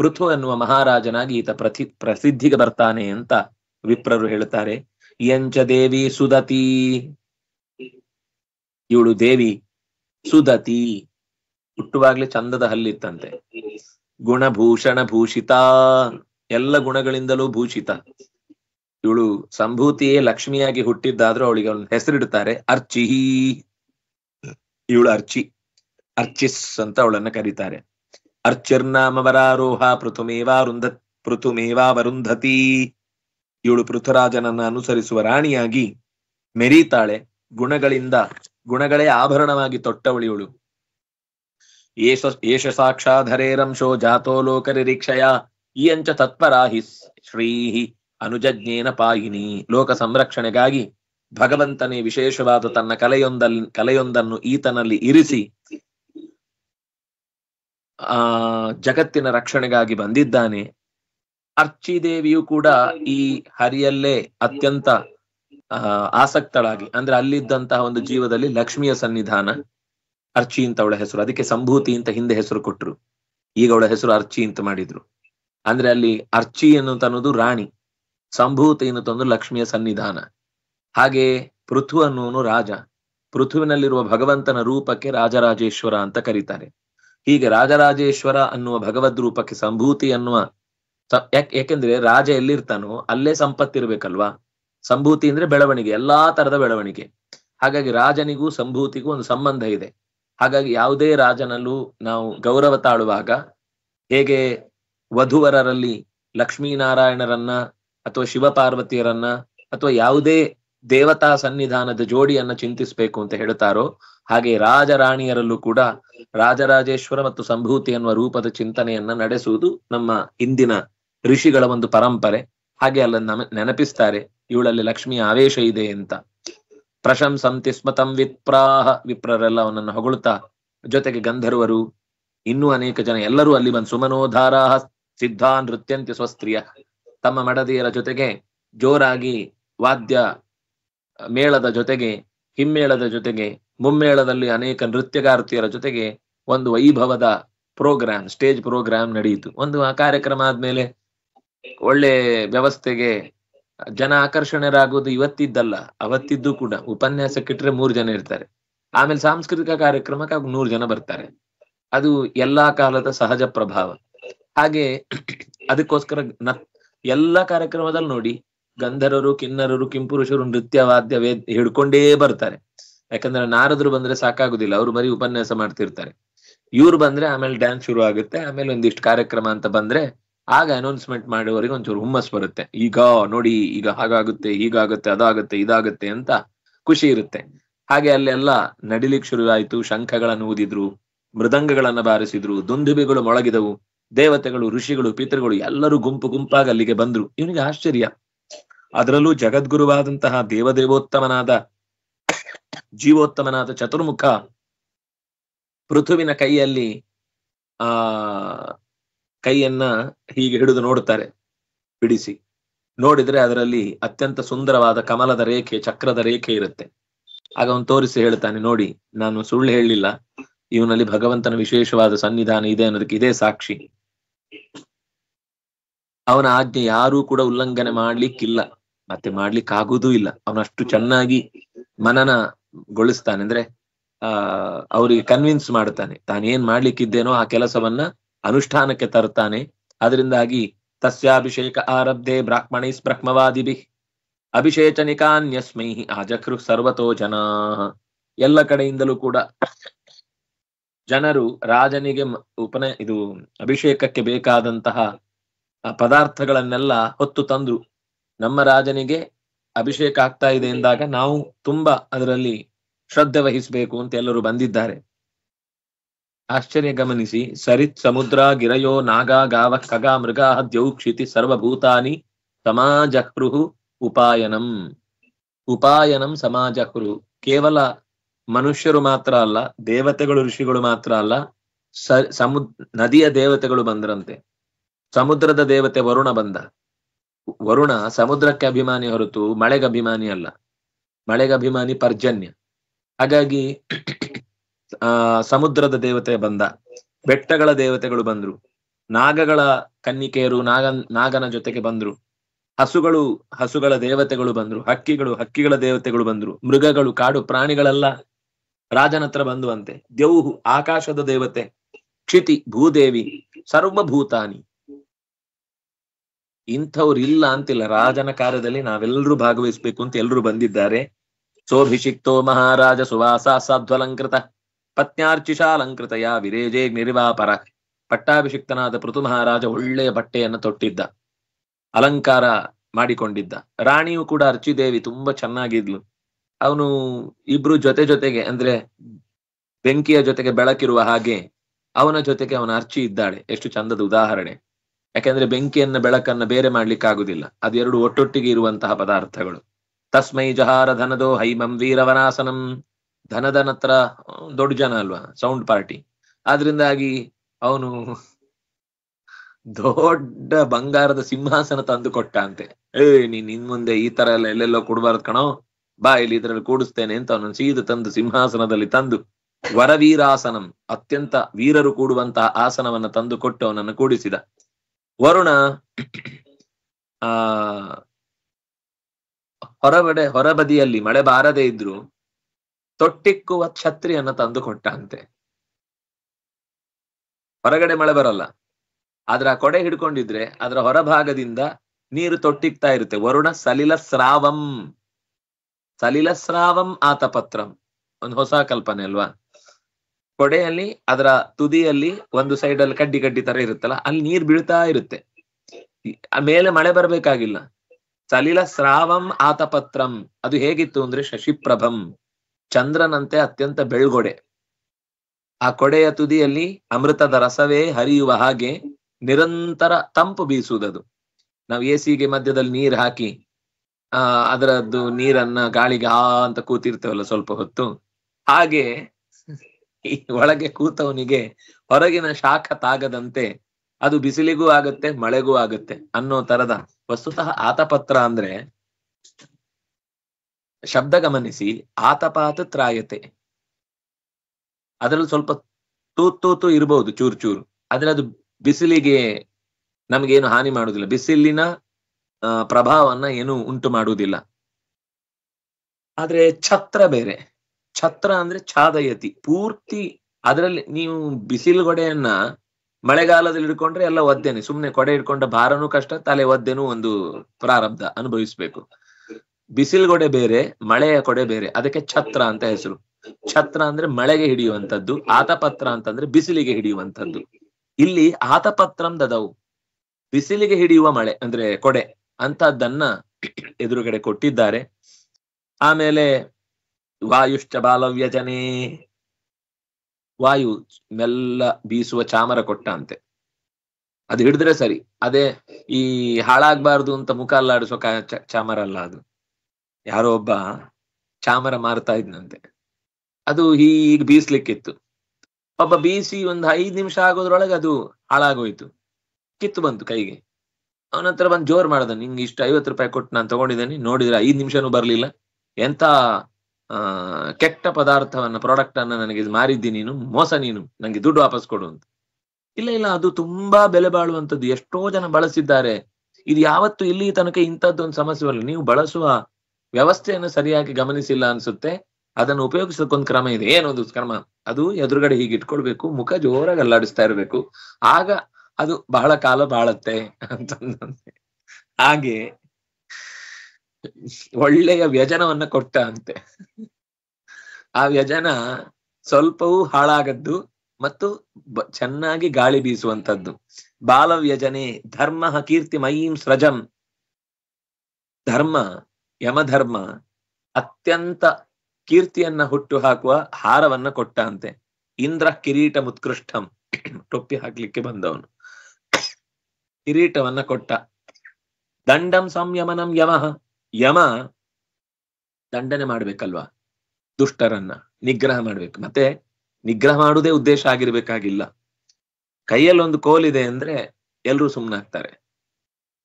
ಪೃಥು ಎನ್ನುವ ಮಹಾರಾಜನಾಗಿ ಈತ ಪ್ರತಿ ಪ್ರಸಿದ್ಧಿಗೆ ಬರ್ತಾನೆ ಅಂತ ವಿಪ್ರರು ಹೇಳ್ತಾರೆ ಎಂಚ ದೇವಿ ಸುದತಿ ಇವಳು ದೇವಿ ಸುದತಿ ಹುಟ್ಟುವಾಗ್ಲೇ ಚಂದದ ಹಲ್ಲಿತ್ತಂತೆ ಗುಣಭೂಷಣ ಭೂಷಿತ ಎಲ್ಲ ಗುಣಗಳಿಂದಲೂ ಭೂಷಿತ ಇವಳು ಸಂಭೂತಿಯೇ ಲಕ್ಷ್ಮಿಯಾಗಿ ಹುಟ್ಟಿದ್ದಾದ್ರೂ ಅವಳಿಗೆ ಒಂದು ಹೆಸರಿಡ್ತಾರೆ ಅರ್ಚಿಹಿ ಇವಳು ಅರ್ಚಿ ಅರ್ಚಿಸ್ ಅಂತ ಅವಳನ್ನ ಕರೀತಾರೆ ವರಾರೋಹ ಪೃಥುಮೇವಾ ವೃಂಧ ಪೃಥುಮೇವಾ ವರುಂಧತಿ ಇವಳು ಪೃಥುರಾಜನನ್ನ ಅನುಸರಿಸುವ ರಾಣಿಯಾಗಿ ಮೆರೀತಾಳೆ ಗುಣಗಳಿಂದ ಗುಣಗಳೇ ಆಭರಣವಾಗಿ ತೊಟ್ಟವಳಿಯವಳು ಏಷ ಏಷ ಸಾಕ್ಷಾಧರೇರಂಶೋ ಜಾತೋ ಲೋಕರಿರೀಕ್ಷಯ ಇಯಂಚ ತತ್ಪರಾಹಿ ಶ್ರೀಹಿ ಅನುಜಜ್ಞೇನ ಪಾಯಿನಿ ಲೋಕ ಸಂರಕ್ಷಣೆಗಾಗಿ ಭಗವಂತನೇ ವಿಶೇಷವಾದ ತನ್ನ ಕಲೆಯೊಂದಲ್ಲಿ ಕಲೆಯೊಂದನ್ನು ಈತನಲ್ಲಿ ಇರಿಸಿ ಆ ಜಗತ್ತಿನ ರಕ್ಷಣೆಗಾಗಿ ಬಂದಿದ್ದಾನೆ ಅರ್ಚಿದೇವಿಯು ಕೂಡ ಈ ಹರಿಯಲ್ಲೇ ಅತ್ಯಂತ ಆಸಕ್ತಳಾಗಿ ಅಂದ್ರೆ ಅಲ್ಲಿದ್ದಂತಹ ಒಂದು ಜೀವದಲ್ಲಿ ಲಕ್ಷ್ಮಿಯ ಸನ್ನಿಧಾನ ಅರ್ಚಿ ಅಂತ ಅವಳ ಹೆಸರು ಅದಕ್ಕೆ ಸಂಭೂತಿ ಅಂತ ಹಿಂದೆ ಹೆಸರು ಕೊಟ್ರು ಈಗ ಅವಳ ಹೆಸರು ಅರ್ಚಿ ಅಂತ ಮಾಡಿದ್ರು ಅಂದ್ರೆ ಅಲ್ಲಿ ಅರ್ಚಿ ಎನ್ನುವಂತ ಅನ್ನೋದು ರಾಣಿ ಸಂಭೂತಿ ತಂದು ಲಕ್ಷ್ಮಿಯ ಸನ್ನಿಧಾನ ಹಾಗೆ ಪೃಥು ಅನ್ನುವನು ರಾಜ ಪೃಥುವಿನಲ್ಲಿರುವ ಭಗವಂತನ ರೂಪಕ್ಕೆ ರಾಜರಾಜೇಶ್ವರ ಅಂತ ಕರೀತಾರೆ ಹೀಗೆ ರಾಜರಾಜೇಶ್ವರ ಅನ್ನುವ ಭಗವದ್ ರೂಪಕ್ಕೆ ಸಂಭೂತಿ ಅನ್ನುವ ಯಾಕೆಂದ್ರೆ ರಾಜ ಎಲ್ಲಿರ್ತಾನೋ ಅಲ್ಲೇ ಸಂಪತ್ತಿರ್ಬೇಕಲ್ವಾ ಸಂಭೂತಿ ಅಂದ್ರೆ ಬೆಳವಣಿಗೆ ಎಲ್ಲಾ ತರದ ಬೆಳವಣಿಗೆ ಹಾಗಾಗಿ ರಾಜನಿಗೂ ಸಂಭೂತಿಗೂ ಒಂದು ಸಂಬಂಧ ಇದೆ ಹಾಗಾಗಿ ಯಾವುದೇ ರಾಜನಲ್ಲೂ ನಾವು ಗೌರವ ತಾಳುವಾಗ ಹೇಗೆ ವಧುವರರಲ್ಲಿ ಲಕ್ಷ್ಮೀನಾರಾಯಣರನ್ನ ಅಥವಾ ಶಿವಪಾರ್ವತಿಯರನ್ನ ಅಥವಾ ಯಾವುದೇ ದೇವತಾ ಸನ್ನಿಧಾನದ ಜೋಡಿಯನ್ನ ಚಿಂತಿಸಬೇಕು ಅಂತ ಹೇಳುತ್ತಾರೋ ಹಾಗೆ ರಾಜರಾಣಿಯರಲ್ಲೂ ಕೂಡ ರಾಜರಾಜೇಶ್ವರ ಮತ್ತು ಸಂಭೂತಿ ಎನ್ನುವ ರೂಪದ ಚಿಂತನೆಯನ್ನ ನಡೆಸುವುದು ನಮ್ಮ ಇಂದಿನ ಋಷಿಗಳ ಒಂದು ಪರಂಪರೆ ಹಾಗೆ ಅಲ್ಲ ನೆನಪಿಸ್ತಾರೆ ಇವಳಲ್ಲಿ ಲಕ್ಷ್ಮಿಯ ಆವೇಶ ಇದೆ ಅಂತ ಪ್ರಶಂಸಂತಿ ಸ್ಮತಂ ವಿಪ್ರಾಹ ವಿಪ್ರರೆಲ್ಲ ಅವನನ್ನು ಹೊಗಳುತ್ತಾ ಜೊತೆಗೆ ಗಂಧರ್ವರು ಇನ್ನೂ ಅನೇಕ ಜನ ಎಲ್ಲರೂ ಅಲ್ಲಿ ಬಂದು ಸುಮನೋಧಾರಾಹ ಸಿದ್ಧಾ ನೃತ್ಯಂತೆ ಸ್ವಸ್ತ್ರೀಯ ತಮ್ಮ ಮಡದಿಯರ ಜೊತೆಗೆ ಜೋರಾಗಿ ವಾದ್ಯ ಮೇಳದ ಜೊತೆಗೆ ಹಿಮ್ಮೇಳದ ಜೊತೆಗೆ ಮುಮ್ಮೇಳದಲ್ಲಿ ಅನೇಕ ನೃತ್ಯಗಾರ್ತಿಯರ ಜೊತೆಗೆ ಒಂದು ವೈಭವದ ಪ್ರೋಗ್ರಾಮ್ ಸ್ಟೇಜ್ ಪ್ರೋಗ್ರಾಮ್ ನಡೆಯಿತು ಒಂದು ಆ ಕಾರ್ಯಕ್ರಮ ಆದ್ಮೇಲೆ ಒಳ್ಳೆ ವ್ಯವಸ್ಥೆಗೆ ಜನ ಆಕರ್ಷಣೆರಾಗೋದು ಇವತ್ತಿದ್ದಲ್ಲ ಅವತ್ತಿದ್ದು ಕೂಡ ಉಪನ್ಯಾಸಕ್ಕಿಟ್ರೆ ಮೂರು ಮೂರ್ ಜನ ಇರ್ತಾರೆ ಆಮೇಲೆ ಸಾಂಸ್ಕೃತಿಕ ಕಾರ್ಯಕ್ರಮಕ್ಕೆ ಆಗ ನೂರ್ ಜನ ಬರ್ತಾರೆ ಅದು ಎಲ್ಲಾ ಕಾಲದ ಸಹಜ ಪ್ರಭಾವ ಹಾಗೆ ಅದಕ್ಕೋಸ್ಕರ ಎಲ್ಲಾ ಕಾರ್ಯಕ್ರಮದಲ್ಲಿ ನೋಡಿ ಗಂಧರರು ಕಿನ್ನರರು ಕಿಂಪುರುಷರು ನೃತ್ಯ ವಾದ್ಯ ವೇದ ಹಿಡ್ಕೊಂಡೇ ಬರ್ತಾರೆ ಯಾಕಂದ್ರೆ ನಾರದ್ರು ಬಂದ್ರೆ ಸಾಕಾಗುದಿಲ್ಲ ಅವ್ರು ಬರೀ ಉಪನ್ಯಾಸ ಮಾಡ್ತಿರ್ತಾರೆ ಇವ್ರು ಬಂದ್ರೆ ಆಮೇಲೆ ಡ್ಯಾನ್ಸ್ ಶುರು ಆಗುತ್ತೆ ಆಮೇಲೆ ಒಂದಿಷ್ಟು ಕಾರ್ಯಕ್ರಮ ಅಂತ ಬಂದ್ರೆ ಆಗ ಅನೌನ್ಸ್ಮೆಂಟ್ ಮಾಡುವವರಿಗೆ ಒಂಚೂರು ಹುಮ್ಮಸ್ ಬರುತ್ತೆ ಈಗ ನೋಡಿ ಈಗ ಹಾಗಾಗುತ್ತೆ ಹೀಗಾಗುತ್ತೆ ಅದಾಗುತ್ತೆ ಇದಾಗುತ್ತೆ ಅಂತ ಖುಷಿ ಇರುತ್ತೆ ಹಾಗೆ ಅಲ್ಲೆಲ್ಲ ನಡಿಲಿಕ್ಕೆ ಶುರುವಾಯಿತು ಶಂಖಗಳನ್ನು ಊದಿದ್ರು ಮೃದಂಗಗಳನ್ನ ಬಾರಿಸಿದ್ರು ದುಂದುಬಿಗಳು ಮೊಳಗಿದವು ದೇವತೆಗಳು ಋಷಿಗಳು ಪಿತೃಗಳು ಎಲ್ಲರೂ ಗುಂಪು ಗುಂಪಾಗಿ ಅಲ್ಲಿಗೆ ಬಂದ್ರು ಇವನಿಗೆ ಆಶ್ಚರ್ಯ ಅದರಲ್ಲೂ ಜಗದ್ಗುರುವಾದಂತಹ ದೇವದೇವೋತ್ತಮನಾದ ಜೀವೋತ್ತಮನಾದ ಚತುರ್ಮುಖ ಪೃಥುವಿನ ಕೈಯಲ್ಲಿ ಆ ಕೈಯನ್ನ ಹೀಗೆ ಹಿಡಿದು ನೋಡುತ್ತಾರೆ ಬಿಡಿಸಿ ನೋಡಿದ್ರೆ ಅದರಲ್ಲಿ ಅತ್ಯಂತ ಸುಂದರವಾದ ಕಮಲದ ರೇಖೆ ಚಕ್ರದ ರೇಖೆ ಇರುತ್ತೆ ಆಗ ಅವನು ತೋರಿಸಿ ಹೇಳ್ತಾನೆ ನೋಡಿ ನಾನು ಸುಳ್ಳು ಹೇಳಲಿಲ್ಲ ಇವನಲ್ಲಿ ಭಗವಂತನ ವಿಶೇಷವಾದ ಸನ್ನಿಧಾನ ಇದೆ ಅನ್ನೋದಕ್ಕೆ ಇದೇ ಸಾಕ್ಷಿ ಅವನ ಆಜ್ಞೆ ಯಾರೂ ಕೂಡ ಉಲ್ಲಂಘನೆ ಮಾಡ್ಲಿಕ್ಕಿಲ್ಲ ಮತ್ತೆ ಮಾಡ್ಲಿಕ್ಕೆ ಆಗುದೂ ಇಲ್ಲ ಅವನಷ್ಟು ಚೆನ್ನಾಗಿ ಮನನ ಗೊಳಿಸ್ತಾನೆ ಅಂದ್ರೆ ಆ ಅವರಿಗೆ ಕನ್ವಿನ್ಸ್ ಮಾಡ್ತಾನೆ ತಾನೇನ್ ಮಾಡ್ಲಿಕ್ಕಿದ್ದೇನೋ ಆ ಕೆಲಸವನ್ನ ಅನುಷ್ಠಾನಕ್ಕೆ ತರುತ್ತಾನೆ ಅದರಿಂದಾಗಿ ತಸ್ಯಾಭಿಷೇಕ ಆರಬ್ಧೆ ಬ್ರಾಹ್ಮಣೈಸ್ ಬ್ರಹ್ಮವಾದಿಭಿ ಅಭಿಷೇಚನಿಕಾನ್ಯಸ್ಮೈ ಅಜಕೃ ಸರ್ವತೋ ಜನಾ ಎಲ್ಲ ಕಡೆಯಿಂದಲೂ ಕೂಡ ಜನರು ರಾಜನಿಗೆ ಉಪನ ಇದು ಅಭಿಷೇಕಕ್ಕೆ ಬೇಕಾದಂತಹ ಪದಾರ್ಥಗಳನ್ನೆಲ್ಲ ಹೊತ್ತು ತಂದು ನಮ್ಮ ರಾಜನಿಗೆ ಅಭಿಷೇಕ ಆಗ್ತಾ ಇದೆ ಎಂದಾಗ ನಾವು ತುಂಬಾ ಅದರಲ್ಲಿ ಶ್ರದ್ಧೆ ವಹಿಸಬೇಕು ಅಂತ ಎಲ್ಲರೂ ಬಂದಿದ್ದಾರೆ ಆಶ್ಚರ್ಯ ಗಮನಿಸಿ ಸರಿತ್ ಸಮುದ್ರ ಗಿರಯೋ ನಾಗ ಗಾವ ಖಗ ಮೃಗ ದ್ಯೌಕ್ಷಿತಿ ಕ್ಷಿತಿ ಸರ್ವಭೂತಾನಿ ಸಮಾಜಹೃಹು ಉಪಾಯನಂ ಉಪಾಯನಂ ಸಮಾಜಹೃಹು ಕೇವಲ ಮನುಷ್ಯರು ಮಾತ್ರ ಅಲ್ಲ ದೇವತೆಗಳು ಋಷಿಗಳು ಮಾತ್ರ ಅಲ್ಲ ಸ ಸಮುದ್ರ ನದಿಯ ದೇವತೆಗಳು ಬಂದ್ರಂತೆ ಸಮುದ್ರದ ದೇವತೆ ವರುಣ ಬಂದ ವರುಣ ಸಮುದ್ರಕ್ಕೆ ಅಭಿಮಾನಿ ಹೊರತು ಮಳೆಗೆ ಅಭಿಮಾನಿ ಅಲ್ಲ ಮಳೆಗೆ ಅಭಿಮಾನಿ ಪರ್ಜನ್ಯ ಹಾಗಾಗಿ ಆ ಸಮುದ್ರದ ದೇವತೆ ಬಂದ ಬೆಟ್ಟಗಳ ದೇವತೆಗಳು ಬಂದ್ರು ನಾಗಗಳ ಕನ್ನಿಕೆಯರು ನಾಗ ನಾಗನ ಜೊತೆಗೆ ಬಂದ್ರು ಹಸುಗಳು ಹಸುಗಳ ದೇವತೆಗಳು ಬಂದ್ರು ಹಕ್ಕಿಗಳು ಹಕ್ಕಿಗಳ ದೇವತೆಗಳು ಬಂದ್ರು ಮೃಗಗಳು ಕಾಡು ಪ್ರಾಣಿಗಳೆಲ್ಲ ರಾಜನ ಹತ್ರ ಬಂದುವಂತೆ ದೇವು ಆಕಾಶದ ದೇವತೆ ಕ್ಷಿತಿ ಭೂದೇವಿ ಸರ್ವಭೂತಾನಿ ಇಲ್ಲ ಅಂತಿಲ್ಲ ರಾಜನ ಕಾರ್ಯದಲ್ಲಿ ನಾವೆಲ್ಲರೂ ಭಾಗವಹಿಸ್ಬೇಕು ಅಂತ ಎಲ್ರು ಬಂದಿದ್ದಾರೆ ಸೋಭಿಷಿಕ್ತೋ ಮಹಾರಾಜ ಸುವಾಸ ಸಾಧ್ವಲಂಕೃತ ಪತ್ನ್ಯಾರ್ಚಿಷಾಲಂಕೃತಯ ವಿರೇಜೆ ನಿರ್ವಾಪರ ಪಟ್ಟಾಭಿಷಿಕ್ತನಾದ ಪೃಥು ಮಹಾರಾಜ ಒಳ್ಳೆಯ ಬಟ್ಟೆಯನ್ನು ತೊಟ್ಟಿದ್ದ ಅಲಂಕಾರ ಮಾಡಿಕೊಂಡಿದ್ದ ರಾಣಿಯು ಕೂಡ ಅರ್ಚಿದೇವಿ ತುಂಬಾ ಚೆನ್ನಾಗಿದ್ಲು ಅವನು ಇಬ್ರು ಜೊತೆ ಜೊತೆಗೆ ಅಂದ್ರೆ ಬೆಂಕಿಯ ಜೊತೆಗೆ ಬೆಳಕಿರುವ ಹಾಗೆ ಅವನ ಜೊತೆಗೆ ಅವನ ಅರ್ಚಿ ಇದ್ದಾಳೆ ಎಷ್ಟು ಚಂದದ ಉದಾಹರಣೆ ಯಾಕೆಂದ್ರೆ ಬೆಂಕಿಯನ್ನ ಬೆಳಕನ್ನ ಬೇರೆ ಮಾಡ್ಲಿಕ್ಕಾಗುದಿಲ್ಲ ಅದೆರಡು ಒಟ್ಟೊಟ್ಟಿಗೆ ಇರುವಂತಹ ಪದಾರ್ಥಗಳು ತಸ್ಮೈ ಜಹಾರ ಧನದೋ ಹೈಮಂ ವೀರವನಾಸನಂ ಧನದನ ಹತ್ರ ದೊಡ್ಡ ಜನ ಅಲ್ವಾ ಸೌಂಡ್ ಪಾರ್ಟಿ ಆದ್ರಿಂದಾಗಿ ಅವನು ದೊಡ್ಡ ಬಂಗಾರದ ಸಿಂಹಾಸನ ತಂದು ಕೊಟ್ಟ ಅಂತೆ ಏ ನೀನ್ ಇನ್ ಮುಂದೆ ಈ ತರ ಎಲ್ಲ ಎಲ್ಲೆಲ್ಲೋ ಕೊಡ್ಬಾರ್ದು ಕಣೋ ಬಾ ಇಲ್ಲಿ ಇದ್ರಲ್ಲಿ ಕೂಡಿಸ್ತೇನೆ ಅಂತ ಅವನು ಸೀದ ತಂದು ಸಿಂಹಾಸನದಲ್ಲಿ ತಂದು ವರವೀರಾಸನಂ ಅತ್ಯಂತ ವೀರರು ಕೂಡುವಂತಹ ಆಸನವನ್ನ ತಂದು ಕೊಟ್ಟು ಅವನನ್ನು ಕೂಡಿಸಿದ ವರುಣ ಆ ಹೊರಗಡೆ ಹೊರಬದಿಯಲ್ಲಿ ಮಳೆ ಬಾರದೇ ಇದ್ರು ತೊಟ್ಟಿಕ್ಕುವ ಛತ್ರಿಯನ್ನ ತಂದು ಕೊಟ್ಟಂತೆ ಹೊರಗಡೆ ಮಳೆ ಬರಲ್ಲ ಅದ್ರ ಕೊಡೆ ಹಿಡ್ಕೊಂಡಿದ್ರೆ ಅದರ ಹೊರಭಾಗದಿಂದ ನೀರು ತೊಟ್ಟಿಕ್ತಾ ಇರುತ್ತೆ ವರುಣ ಸಲಿಲ ಸ್ರಾವಂ ಸಲಿಲ ಸ್ರಾವಂ ಆತಪತ್ರಂ ಒಂದು ಹೊಸ ಕಲ್ಪನೆ ಅಲ್ವಾ ಕೊಡೆಯಲ್ಲಿ ಅದರ ತುದಿಯಲ್ಲಿ ಒಂದು ಸೈಡ್ ಅಲ್ಲಿ ಕಡ್ಡಿ ಕಡ್ಡಿ ತರ ಇರುತ್ತಲ್ಲ ಅಲ್ಲಿ ನೀರ್ ಬೀಳ್ತಾ ಇರುತ್ತೆ ಮೇಲೆ ಮಳೆ ಬರ್ಬೇಕಾಗಿಲ್ಲ ಸಲಿಲ ಸ್ರಾವಂ ಆತಪತ್ರಂ ಅದು ಹೇಗಿತ್ತು ಅಂದ್ರೆ ಶಶಿಪ್ರಭಂ ಚಂದ್ರನಂತೆ ಅತ್ಯಂತ ಬೆಳ್ಗೊಡೆ ಆ ಕೊಡೆಯ ತುದಿಯಲ್ಲಿ ಅಮೃತದ ರಸವೇ ಹರಿಯುವ ಹಾಗೆ ನಿರಂತರ ತಂಪು ಬೀಸುವುದದು ನಾವು ಎ ಸಿಗೆ ಮಧ್ಯದಲ್ಲಿ ನೀರು ಹಾಕಿ ಆ ಅದರದ್ದು ನೀರನ್ನ ಗಾಳಿಗೆ ಆ ಅಂತ ಕೂತಿರ್ತೇವಲ್ಲ ಸ್ವಲ್ಪ ಹೊತ್ತು ಹಾಗೆ ಒಳಗೆ ಕೂತವನಿಗೆ ಹೊರಗಿನ ಶಾಖ ತಾಗದಂತೆ ಅದು ಬಿಸಿಲಿಗೂ ಆಗುತ್ತೆ ಮಳೆಗೂ ಆಗುತ್ತೆ ಅನ್ನೋ ತರದ ವಸ್ತುತಃ ಆತಪತ್ರ ಅಂದ್ರೆ ಶಬ್ದ ಗಮನಿಸಿ ಆತಪಾತ ತ್ರಾಯತೆ ಅದರಲ್ಲಿ ಸ್ವಲ್ಪ ತೂ ತೂತು ಇರಬಹುದು ಚೂರು ಚೂರು ಆದ್ರೆ ಅದು ಬಿಸಿಲಿಗೆ ನಮಗೇನು ಹಾನಿ ಮಾಡುವುದಿಲ್ಲ ಬಿಸಿಲಿನ ಪ್ರಭಾವವನ್ನ ಏನು ಉಂಟು ಮಾಡುವುದಿಲ್ಲ ಆದ್ರೆ ಛತ್ರ ಬೇರೆ ಛತ್ರ ಅಂದ್ರೆ ಛಾದಯತಿ ಪೂರ್ತಿ ಅದರಲ್ಲಿ ನೀವು ಬಿಸಿಲು ಗೊಡೆಯನ್ನ ಮಳೆಗಾಲದಲ್ಲಿ ಇಡ್ಕೊಂಡ್ರೆ ಎಲ್ಲ ಒದ್ದೆನೆ ಸುಮ್ನೆ ಕೊಡೆ ಹಿಡ್ಕೊಂಡ ಭಾರನೂ ಕಷ್ಟ ತಲೆ ಒದ್ದೆನೂ ಒಂದು ಪ್ರಾರಬ್ಧ ಅನುಭವಿಸ್ಬೇಕು ಬಿಸಿಲುಗೊಡೆ ಬೇರೆ ಮಳೆಯ ಕೊಡೆ ಬೇರೆ ಅದಕ್ಕೆ ಛತ್ರ ಅಂತ ಹೆಸರು ಛತ್ರ ಅಂದ್ರೆ ಮಳೆಗೆ ಹಿಡಿಯುವಂತದ್ದು ಆತಪತ್ರ ಅಂತಂದ್ರೆ ಬಿಸಿಲಿಗೆ ಹಿಡಿಯುವಂತದ್ದು ಇಲ್ಲಿ ಆತಪತ್ರಂ ದದವು ಬಿಸಿಲಿಗೆ ಹಿಡಿಯುವ ಮಳೆ ಅಂದ್ರೆ ಕೊಡೆ ಅಂತದ್ದನ್ನ ಎದುರುಗಡೆ ಕೊಟ್ಟಿದ್ದಾರೆ ಆಮೇಲೆ ವಾಯುಶ್ಚ ಬಾಲವ್ಯಜನೆ ವಾಯು ಮೆಲ್ಲ ಬೀಸುವ ಚಾಮರ ಕೊಟ್ಟ ಅಂತೆ ಅದು ಹಿಡಿದ್ರೆ ಸರಿ ಅದೇ ಈ ಹಾಳಾಗ್ಬಾರ್ದು ಅಂತ ಮುಖ ಅಲ್ಲಾಡಿಸೋ ಚಾಮರ ಅಲ್ಲ ಅದು ಯಾರೋ ಒಬ್ಬ ಚಾಮರ ಮಾರ್ತಾ ಇದ್ನಂತೆ ಅದು ಹೀಗೆ ಬೀಸ್ಲಿಕ್ಕಿತ್ತು ಒಬ್ಬ ಬೀಸಿ ಒಂದು ಐದು ನಿಮಿಷ ಆಗೋದ್ರೊಳಗೆ ಅದು ಹಾಳಾಗೋಯ್ತು ಕಿತ್ತು ಬಂತು ಕೈಗೆ ಅವನ ಹತ್ರ ಬಂದು ಜೋರ್ ಮಾಡ್ದ ನಿಂಗೆ ಇಷ್ಟು ಐವತ್ತು ರೂಪಾಯಿ ಕೊಟ್ಟು ನಾನು ತಗೊಂಡಿದ್ದೇನೆ ನೋಡಿದ್ರೆ ಐದು ನಿಮಿಷನೂ ಬರ್ಲಿಲ್ಲ ಎಂತ ಕೆಟ್ಟ ಪದಾರ್ಥವನ್ನ ಪ್ರಾಡಕ್ಟ್ ಅನ್ನ ನನಗೆ ಇದು ಮಾರಿದ್ದಿ ನೀನು ಮೋಸ ನೀನು ನಂಗೆ ದುಡ್ಡು ವಾಪಸ್ ಕೊಡು ಅಂತ ಇಲ್ಲ ಇಲ್ಲ ಅದು ತುಂಬಾ ಬೆಲೆ ಬಾಳುವಂಥದ್ದು ಎಷ್ಟೋ ಜನ ಬಳಸಿದ್ದಾರೆ ಇದು ಯಾವತ್ತು ಇಲ್ಲಿ ತನಕ ಇಂಥದ್ದೊಂದು ಸಮಸ್ಯೆ ಬರಲಿ ನೀವು ಬಳಸುವ ವ್ಯವಸ್ಥೆಯನ್ನು ಸರಿಯಾಗಿ ಗಮನಿಸಿಲ್ಲ ಅನ್ಸುತ್ತೆ ಅದನ್ನು ಉಪಯೋಗಿಸೋದಕ್ಕೊಂದು ಕ್ರಮ ಇದೆ ಏನೊಂದು ಕ್ರಮ ಅದು ಎದುರುಗಡೆ ಹೀಗೆ ಇಟ್ಕೊಳ್ಬೇಕು ಮುಖ ಜೋರಾಗಿ ಅಲ್ಲಾಡಿಸ್ತಾ ಇರ್ಬೇಕು ಆಗ ಅದು ಬಹಳ ಕಾಲ ಬಾಳತ್ತೆ ಅಂತಂದಂತೆ ಹಾಗೆ ಒಳ್ಳೆಯ ವ್ಯಜನವನ್ನ ಕೊಟ್ಟ ಅಂತೆ ಆ ವ್ಯಜನ ಸ್ವಲ್ಪವೂ ಹಾಳಾಗದ್ದು ಮತ್ತು ಚೆನ್ನಾಗಿ ಗಾಳಿ ಬೀಸುವಂತದ್ದು ಬಾಲ ವ್ಯಜನೆ ಧರ್ಮ ಕೀರ್ತಿ ಮೈಂ ಸ್ರಜಂ ಧರ್ಮ ಯಮಧರ್ಮ ಅತ್ಯಂತ ಕೀರ್ತಿಯನ್ನ ಹುಟ್ಟು ಹಾಕುವ ಹಾರವನ್ನ ಕೊಟ್ಟ ಅಂತೆ ಇಂದ್ರ ಕಿರೀಟ ಉತ್ಕೃಷ್ಟಂ ಟೊಪ್ಪಿ ಹಾಕ್ಲಿಕ್ಕೆ ಬಂದವನು ಕಿರೀಟವನ್ನ ಕೊಟ್ಟ ದಂಡಂ ಸಂಯಮನಂ ಯಮ ಯಮ ದಂಡನೆ ಮಾಡ್ಬೇಕಲ್ವಾ ದುಷ್ಟರನ್ನ ನಿಗ್ರಹ ಮಾಡ್ಬೇಕು ಮತ್ತೆ ನಿಗ್ರಹ ಮಾಡುವುದೇ ಉದ್ದೇಶ ಆಗಿರ್ಬೇಕಾಗಿಲ್ಲ ಕೈಯಲ್ಲೊಂದು ಒಂದು ಕೋಲಿದೆ ಅಂದ್ರೆ ಎಲ್ರೂ ಸುಮ್ನಾಗ್ತಾರೆ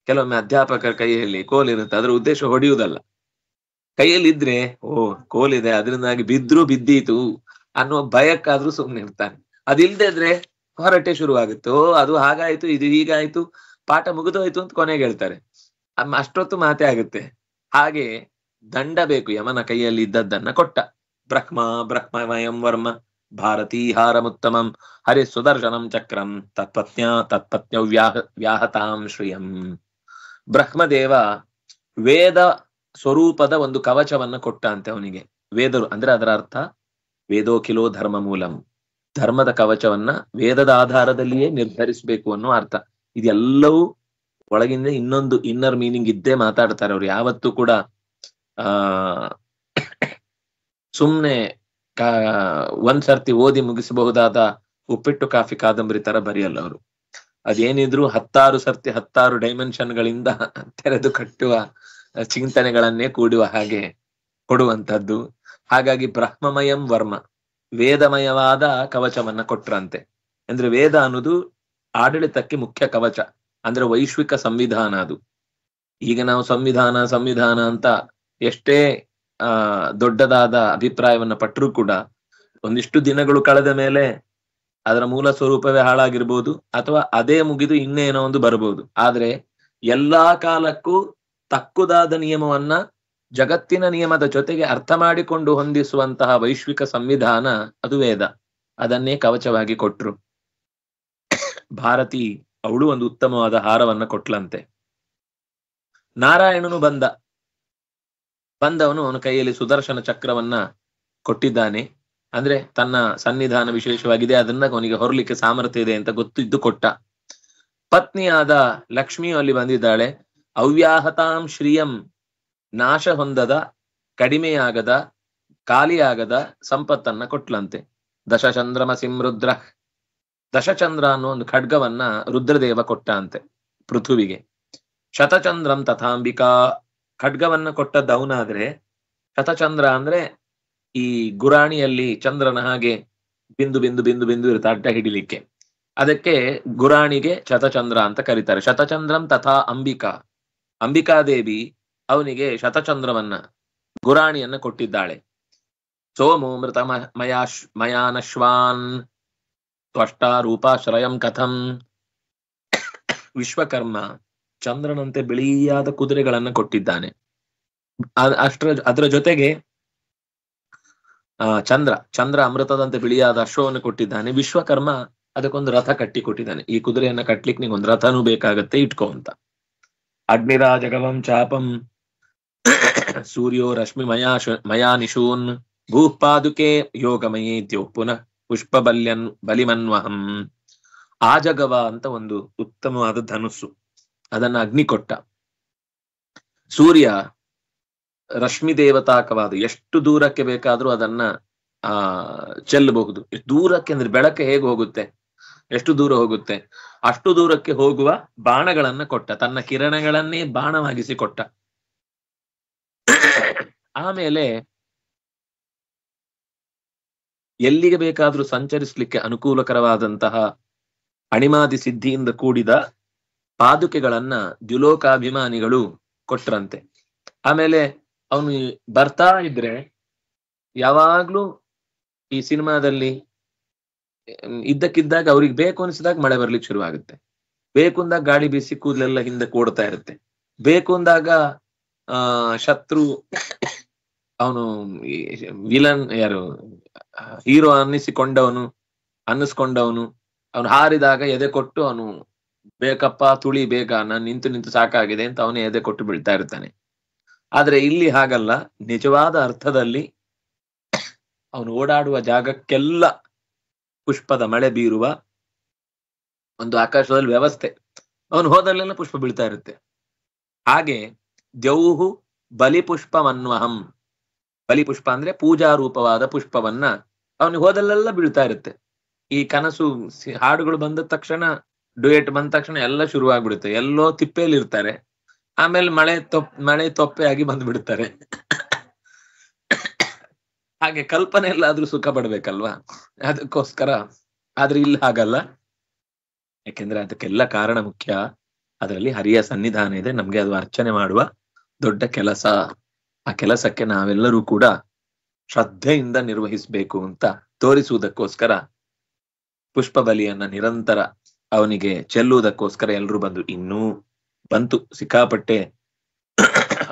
ಕೆಲವೊಮ್ಮೆ ಅಧ್ಯಾಪಕರ ಕೈಯಲ್ಲಿ ಕೋಲ್ ಇರುತ್ತೆ ಅದ್ರ ಉದ್ದೇಶ ಹೊಡೆಯುವುದಲ್ಲ ಕೈಯಲ್ಲಿ ಇದ್ರೆ ಓ ಕೋಲಿದೆ ಅದರಿಂದಾಗಿ ಬಿದ್ರೂ ಬಿದ್ದೀತು ಅನ್ನೋ ಭಯಕ್ಕಾದ್ರೂ ಸುಮ್ಮನೆ ಇರ್ತಾನೆ ಅದಿಲ್ಲದೆ ಇದ್ರೆ ಹೊರಟೆ ಶುರುವಾಗುತ್ತೆ ಓ ಅದು ಹಾಗಾಯ್ತು ಇದು ಹೀಗಾಯ್ತು ಪಾಠ ಮುಗಿದೋಯ್ತು ಅಂತ ಕೊನೆಗೆ ಹೇಳ್ತಾರೆ ಅಷ್ಟೊತ್ತು ಮಾತೆ ಆಗುತ್ತೆ ಹಾಗೆ ದಂಡ ಬೇಕು ಯಮನ ಕೈಯಲ್ಲಿ ಇದ್ದದ್ದನ್ನ ಕೊಟ್ಟ ಬ್ರಹ್ಮ ವಯಂ ವರ್ಮ ಭಾರತೀ ಹರಿ ಸುದರ್ಶನಂ ಚಕ್ರಂ ತತ್ಪತ್ನ ತತ್ಪತ್ನ ವ್ಯಾಹ ವ್ಯಾಹತಾಂ ಶ್ರಿಯಂ ಬ್ರಹ್ಮದೇವ ವೇದ ಸ್ವರೂಪದ ಒಂದು ಕವಚವನ್ನ ಕೊಟ್ಟ ಅಂತೆ ಅವನಿಗೆ ವೇದರು ಅಂದ್ರೆ ಅದರ ಅರ್ಥ ವೇದೋ ಕಿಲೋ ಧರ್ಮ ಮೂಲಂ ಧರ್ಮದ ಕವಚವನ್ನ ವೇದದ ಆಧಾರದಲ್ಲಿಯೇ ನಿರ್ಧರಿಸಬೇಕು ಅನ್ನೋ ಅರ್ಥ ಇದೆಲ್ಲವೂ ಒಳಗಿಂದ ಇನ್ನೊಂದು ಇನ್ನರ್ ಮೀನಿಂಗ್ ಇದ್ದೇ ಮಾತಾಡ್ತಾರೆ ಅವ್ರು ಯಾವತ್ತೂ ಕೂಡ ಆ ಸುಮ್ನೆ ಕಾ ಒಂದ್ಸರ್ತಿ ಓದಿ ಮುಗಿಸಬಹುದಾದ ಉಪ್ಪಿಟ್ಟು ಕಾಫಿ ಕಾದಂಬರಿ ತರ ಬರೆಯಲ್ಲ ಅವರು ಅದೇನಿದ್ರು ಹತ್ತಾರು ಸರ್ತಿ ಹತ್ತಾರು ಡೈಮೆನ್ಷನ್ ಗಳಿಂದ ತೆರೆದು ಕಟ್ಟುವ ಚಿಂತನೆಗಳನ್ನೇ ಕೂಡುವ ಹಾಗೆ ಕೊಡುವಂತದ್ದು ಹಾಗಾಗಿ ಬ್ರಹ್ಮಮಯಂ ವರ್ಮ ವೇದಮಯವಾದ ಕವಚವನ್ನ ಕೊಟ್ರಂತೆ ಅಂದ್ರೆ ವೇದ ಅನ್ನೋದು ಆಡಳಿತಕ್ಕೆ ಮುಖ್ಯ ಕವಚ ಅಂದ್ರೆ ವೈಶ್ವಿಕ ಸಂವಿಧಾನ ಅದು ಈಗ ನಾವು ಸಂವಿಧಾನ ಸಂವಿಧಾನ ಅಂತ ಎಷ್ಟೇ ಆ ದೊಡ್ಡದಾದ ಅಭಿಪ್ರಾಯವನ್ನ ಪಟ್ಟರೂ ಕೂಡ ಒಂದಿಷ್ಟು ದಿನಗಳು ಕಳೆದ ಮೇಲೆ ಅದರ ಮೂಲ ಸ್ವರೂಪವೇ ಹಾಳಾಗಿರ್ಬೋದು ಅಥವಾ ಅದೇ ಮುಗಿದು ಇನ್ನೇನೋ ಒಂದು ಬರಬಹುದು ಆದ್ರೆ ಎಲ್ಲಾ ಕಾಲಕ್ಕೂ ತಕ್ಕುದಾದ ನಿಯಮವನ್ನ ಜಗತ್ತಿನ ನಿಯಮದ ಜೊತೆಗೆ ಅರ್ಥ ಮಾಡಿಕೊಂಡು ಹೊಂದಿಸುವಂತಹ ವೈಶ್ವಿಕ ಸಂವಿಧಾನ ಅದು ವೇದ ಅದನ್ನೇ ಕವಚವಾಗಿ ಕೊಟ್ರು ಭಾರತಿ ಅವಳು ಒಂದು ಉತ್ತಮವಾದ ಹಾರವನ್ನ ಕೊಟ್ಲಂತೆ ನಾರಾಯಣನು ಬಂದ ಬಂದವನು ಅವನ ಕೈಯಲ್ಲಿ ಸುದರ್ಶನ ಚಕ್ರವನ್ನ ಕೊಟ್ಟಿದ್ದಾನೆ ಅಂದ್ರೆ ತನ್ನ ಸನ್ನಿಧಾನ ವಿಶೇಷವಾಗಿದೆ ಅದನ್ನ ಅವನಿಗೆ ಹೊರಲಿಕ್ಕೆ ಸಾಮರ್ಥ್ಯ ಇದೆ ಅಂತ ಗೊತ್ತಿದ್ದು ಕೊಟ್ಟ ಪತ್ನಿಯಾದ ಲಕ್ಷ್ಮಿಯು ಅಲ್ಲಿ ಬಂದಿದ್ದಾಳೆ ಅವ್ಯಾಹತಾಂ ಶ್ರೀಯಂ ನಾಶ ಹೊಂದದ ಕಡಿಮೆಯಾಗದ ಖಾಲಿಯಾಗದ ಸಂಪತ್ತನ್ನ ಕೊಟ್ಲಂತೆ ದಶಚಂದ್ರಮ ಸಿಂರುದ್ರ ದಶಚಂದ್ರ ಅನ್ನೋ ಒಂದು ಖಡ್ಗವನ್ನ ರುದ್ರದೇವ ಕೊಟ್ಟ ಅಂತೆ ಪೃಥುವಿಗೆ ಶತಚಂದ್ರಂ ತಥಾಂಬಿಕಾ ಖಡ್ಗವನ್ನ ಕೊಟ್ಟ ದೌನಾದ್ರೆ ಶತಚಂದ್ರ ಅಂದ್ರೆ ಈ ಗುರಾಣಿಯಲ್ಲಿ ಚಂದ್ರನ ಹಾಗೆ ಬಿಂದು ಬಿಂದು ಬಿಂದು ಬಿಂದು ಇರುತ್ತೆ ಅಡ್ಡ ಹಿಡಿಲಿಕ್ಕೆ ಅದಕ್ಕೆ ಗುರಾಣಿಗೆ ಶತಚಂದ್ರ ಅಂತ ಕರೀತಾರೆ ಶತಚಂದ್ರಂ ತಥಾ ಅಂಬಿಕಾ ಅಂಬಿಕಾದೇವಿ ಅವನಿಗೆ ಶತಚಂದ್ರವನ್ನ ಗುರಾಣಿಯನ್ನ ಕೊಟ್ಟಿದ್ದಾಳೆ ಸೋಮು ಮೃತ ಮಯಾಶ್ ಮಯಾನಶ್ವಾನ್ ತ್ವಷ್ಟಾ ರೂಪಾಶ್ರಯಂ ಕಥಂ ವಿಶ್ವಕರ್ಮ ಚಂದ್ರನಂತೆ ಬಿಳಿಯಾದ ಕುದುರೆಗಳನ್ನ ಕೊಟ್ಟಿದ್ದಾನೆ ಅಷ್ಟ್ರ ಅದರ ಜೊತೆಗೆ ಆ ಚಂದ್ರ ಚಂದ್ರ ಅಮೃತದಂತೆ ಬಿಳಿಯಾದ ಅಶ್ವವನ್ನು ಕೊಟ್ಟಿದ್ದಾನೆ ವಿಶ್ವಕರ್ಮ ಅದಕ್ಕೊಂದು ರಥ ಕಟ್ಟಿ ಕೊಟ್ಟಿದ್ದಾನೆ ಈ ಕುದುರೆಯನ್ನ ಕಟ್ಲಿಕ್ ಒಂದು ರಥನೂ ಬೇಕಾಗತ್ತೆ ಇಟ್ಕೋ ಅಂತ ಅಗ್ನಿರ ಜಗವಂ ಚಾಪಂ ಸೂರ್ಯೋ ರಶ್ಮಿ ಮಯಾ ಮಯಾ ನಿಶೂನ್ ಭೂಪಾದುಕೆ ಯೋಗಮಯೇ ದ್ಯೋ ಪುನಃ ಪುಷ್ಪ ಬಲ್ಯನ್ ಬಲಿಮನ್ವಹಂ ಆಜಗವ ಅಂತ ಒಂದು ಉತ್ತಮವಾದ ಧನುಸ್ಸು ಅದನ್ನ ಅಗ್ನಿ ಕೊಟ್ಟ ಸೂರ್ಯ ರಶ್ಮಿ ದೇವತಾಕವಾದ ಎಷ್ಟು ದೂರಕ್ಕೆ ಬೇಕಾದ್ರೂ ಅದನ್ನ ಆ ಚೆಲ್ಲಬಹುದು ದೂರಕ್ಕೆ ಅಂದ್ರೆ ಬೆಳಕೆ ಹೇಗೆ ಹೋಗುತ್ತೆ ಎಷ್ಟು ದೂರ ಹೋಗುತ್ತೆ ಅಷ್ಟು ದೂರಕ್ಕೆ ಹೋಗುವ ಬಾಣಗಳನ್ನ ಕೊಟ್ಟ ತನ್ನ ಕಿರಣಗಳನ್ನೇ ಬಾಣವಾಗಿಸಿ ಕೊಟ್ಟ ಆಮೇಲೆ ಎಲ್ಲಿಗೆ ಬೇಕಾದ್ರೂ ಸಂಚರಿಸ್ಲಿಕ್ಕೆ ಅನುಕೂಲಕರವಾದಂತಹ ಅಣಿಮಾದಿ ಸಿದ್ಧಿಯಿಂದ ಕೂಡಿದ ಪಾದುಕೆಗಳನ್ನ ದ್ಯುಲೋಕಾಭಿಮಾನಿಗಳು ಕೊಟ್ರಂತೆ ಆಮೇಲೆ ಅವನು ಬರ್ತಾ ಇದ್ರೆ ಯಾವಾಗ್ಲೂ ಈ ಸಿನಿಮಾದಲ್ಲಿ ಇದ್ದಕ್ಕಿದ್ದಾಗ ಅವ್ರಿಗೆ ಬೇಕು ಅನಿಸಿದಾಗ ಮಳೆ ಬರ್ಲಿಕ್ಕೆ ಶುರು ಆಗುತ್ತೆ ಬೇಕು ಅಂದಾಗ ಗಾಳಿ ಬೀಸಿ ಕೂದಲೆಲ್ಲ ಹಿಂದೆ ಕೂಡ್ತಾ ಇರುತ್ತೆ ಬೇಕು ಅಂದಾಗ ಆ ಶತ್ರು ಅವನು ವಿಲನ್ ಯಾರು ಹೀರೋ ಅನ್ನಿಸಿಕೊಂಡವನು ಅನ್ನಿಸ್ಕೊಂಡವನು ಅವನು ಹಾರಿದಾಗ ಎದೆ ಕೊಟ್ಟು ಅವನು ಬೇಕಪ್ಪ ತುಳಿ ಬೇಗ ನಾನು ನಿಂತು ನಿಂತು ಸಾಕಾಗಿದೆ ಅಂತ ಅವನೇ ಎದೆ ಕೊಟ್ಟು ಬೀಳ್ತಾ ಇರ್ತಾನೆ ಆದ್ರೆ ಇಲ್ಲಿ ಹಾಗಲ್ಲ ನಿಜವಾದ ಅರ್ಥದಲ್ಲಿ ಅವನು ಓಡಾಡುವ ಜಾಗಕ್ಕೆಲ್ಲ ಪುಷ್ಪದ ಮಳೆ ಬೀರುವ ಒಂದು ಆಕಾಶದಲ್ಲಿ ವ್ಯವಸ್ಥೆ ಅವನು ಹೋದಲ್ಲೆಲ್ಲ ಪುಷ್ಪ ಬೀಳ್ತಾ ಇರುತ್ತೆ ಹಾಗೆ ದೌಹು ಬಲಿಪುಷ್ಪಮನ್ವಹಂ ಬಲಿಪುಷ್ಪ ಅಂದ್ರೆ ಪೂಜಾ ರೂಪವಾದ ಪುಷ್ಪವನ್ನ ಅವನಿಗೆ ಹೋದಲ್ಲೆಲ್ಲ ಬೀಳ್ತಾ ಇರುತ್ತೆ ಈ ಕನಸು ಹಾಡುಗಳು ಬಂದ ತಕ್ಷಣ ಡುಯೆಟ್ ಬಂದ ತಕ್ಷಣ ಎಲ್ಲ ಶುರುವಾಗ್ಬಿಡುತ್ತೆ ಎಲ್ಲೋ ತಿಪ್ಪೆಯಲ್ಲಿ ಇರ್ತಾರೆ ಆಮೇಲೆ ಮಳೆ ತೊಪ್ ಮಳೆ ತೊಪ್ಪೆ ಆಗಿ ಬಂದ್ಬಿಡ್ತಾರೆ ಹಾಗೆ ಕಲ್ಪನೆ ಎಲ್ಲಾದ್ರೂ ಸುಖ ಪಡ್ಬೇಕಲ್ವಾ ಅದಕ್ಕೋಸ್ಕರ ಆದ್ರೆ ಇಲ್ಲಿ ಹಾಗಲ್ಲ ಯಾಕೆಂದ್ರೆ ಅದಕ್ಕೆಲ್ಲ ಕಾರಣ ಮುಖ್ಯ ಅದರಲ್ಲಿ ಹರಿಯ ಸನ್ನಿಧಾನ ಇದೆ ನಮ್ಗೆ ಅದು ಅರ್ಚನೆ ಮಾಡುವ ದೊಡ್ಡ ಕೆಲಸ ಆ ಕೆಲಸಕ್ಕೆ ನಾವೆಲ್ಲರೂ ಕೂಡ ಶ್ರದ್ಧೆಯಿಂದ ನಿರ್ವಹಿಸಬೇಕು ಅಂತ ತೋರಿಸುವುದಕ್ಕೋಸ್ಕರ ಪುಷ್ಪ ಬಲಿಯನ್ನ ನಿರಂತರ ಅವನಿಗೆ ಚೆಲ್ಲುವುದಕ್ಕೋಸ್ಕರ ಎಲ್ರು ಬಂದು ಇನ್ನೂ ಬಂತು ಸಿಕ್ಕಾಪಟ್ಟೆ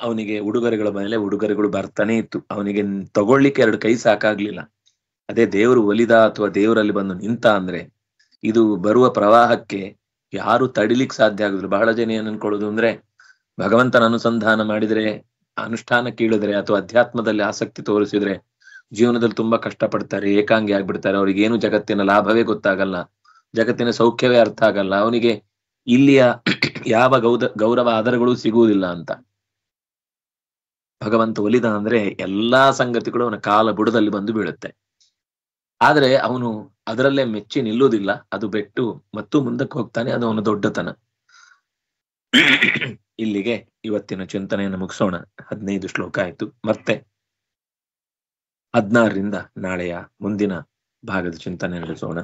ಅವನಿಗೆ ಉಡುಗೊರೆಗಳ ಮೇಲೆ ಉಡುಗೊರೆಗಳು ಬರ್ತಾನೆ ಇತ್ತು ಅವನಿಗೆ ತಗೊಳ್ಲಿಕ್ಕೆ ಎರಡು ಕೈ ಸಾಕಾಗ್ಲಿಲ್ಲ ಅದೇ ದೇವರು ಒಲಿದ ಅಥವಾ ದೇವರಲ್ಲಿ ಬಂದು ನಿಂತ ಅಂದ್ರೆ ಇದು ಬರುವ ಪ್ರವಾಹಕ್ಕೆ ಯಾರು ತಡಿಲಿಕ್ಕೆ ಸಾಧ್ಯ ಆಗುದಿಲ್ಲ ಬಹಳ ಜನ ಏನ್ ಅನ್ಕೊಳ್ಳೋದು ಅಂದ್ರೆ ಭಗವಂತನ ಅನುಸಂಧಾನ ಮಾಡಿದ್ರೆ ಅನುಷ್ಠಾನ ಕೀಳಿದ್ರೆ ಅಥವಾ ಅಧ್ಯಾತ್ಮದಲ್ಲಿ ಆಸಕ್ತಿ ತೋರಿಸಿದ್ರೆ ಜೀವನದಲ್ಲಿ ತುಂಬಾ ಕಷ್ಟ ಪಡ್ತಾರೆ ಏಕಾಂಗಿ ಆಗ್ಬಿಡ್ತಾರೆ ಅವ್ರಿಗೆ ಏನು ಜಗತ್ತಿನ ಲಾಭವೇ ಗೊತ್ತಾಗಲ್ಲ ಜಗತ್ತಿನ ಸೌಖ್ಯವೇ ಅರ್ಥ ಆಗಲ್ಲ ಅವನಿಗೆ ಇಲ್ಲಿಯ ಯಾವ ಗೌದ ಗೌರವ ಆಧಾರಗಳು ಸಿಗುವುದಿಲ್ಲ ಅಂತ ಭಗವಂತ ಒಲಿದ ಅಂದ್ರೆ ಎಲ್ಲಾ ಸಂಗತಿಗಳು ಅವನ ಕಾಲ ಬುಡದಲ್ಲಿ ಬಂದು ಬೀಳುತ್ತೆ ಆದ್ರೆ ಅವನು ಅದರಲ್ಲೇ ಮೆಚ್ಚಿ ನಿಲ್ಲುವುದಿಲ್ಲ ಅದು ಬೆಟ್ಟು ಮತ್ತು ಮುಂದಕ್ಕೆ ಹೋಗ್ತಾನೆ ಅದು ಅವನ ದೊಡ್ಡತನ ಇಲ್ಲಿಗೆ ಇವತ್ತಿನ ಚಿಂತನೆಯನ್ನು ಮುಗಿಸೋಣ ಹದಿನೈದು ಶ್ಲೋಕ ಆಯ್ತು ಮತ್ತೆ ಹದಿನಾರರಿಂದ ನಾಳೆಯ ಮುಂದಿನ ಭಾಗದ ಚಿಂತನೆ ನಡೆಸೋಣ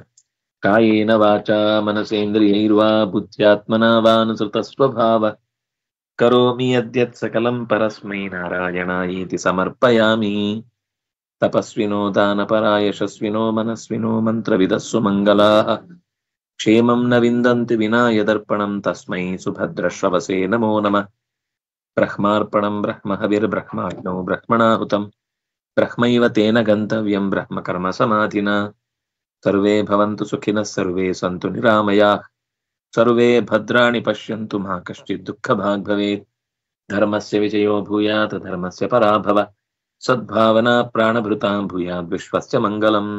కాయేన వాచా మనసేంద్రియైర్వా బుద్ధ్యాత్మనా వానుసృతస్వభావ కరోమి అద్యత్ సకలం పరస్మై నారాయణాయేతి సమర్పయామి తపస్వినో దానపరాయశస్వినో మనస్వినో మంత్రవిదస్సు మంగళా క్షేమం న విందంతి వినాయదర్పణం తస్మై సుభద్రశ్రవసే నమో నమ బ్రహ్మార్పణం బ్రహ్మహవిర్బ్రహ్మాగ్నౌ బ్రహ్మణాహుతం బ్రహ్మైవ తేన గంతవ్యం బ్రహ్మకర్మ సమాధినా सर्वे भवन्तु सुखिनः सर्वे सन्तु निरामयाः सर्वे भद्राणि पश्यन्तु मा कश्चित् दुःखभाग् भवेत् धर्मस्य विजयो भूयात् धर्मस्य पराभव सद्भावना प्राणभृतां भूयाद् विश्वस्य मङ्गलम्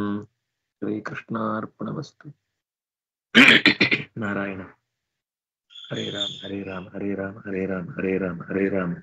श्रीकृष्णार्पणमस्तु नारायण हरे राम हरे राम हरे राम हरे राम हरे राम हरे राम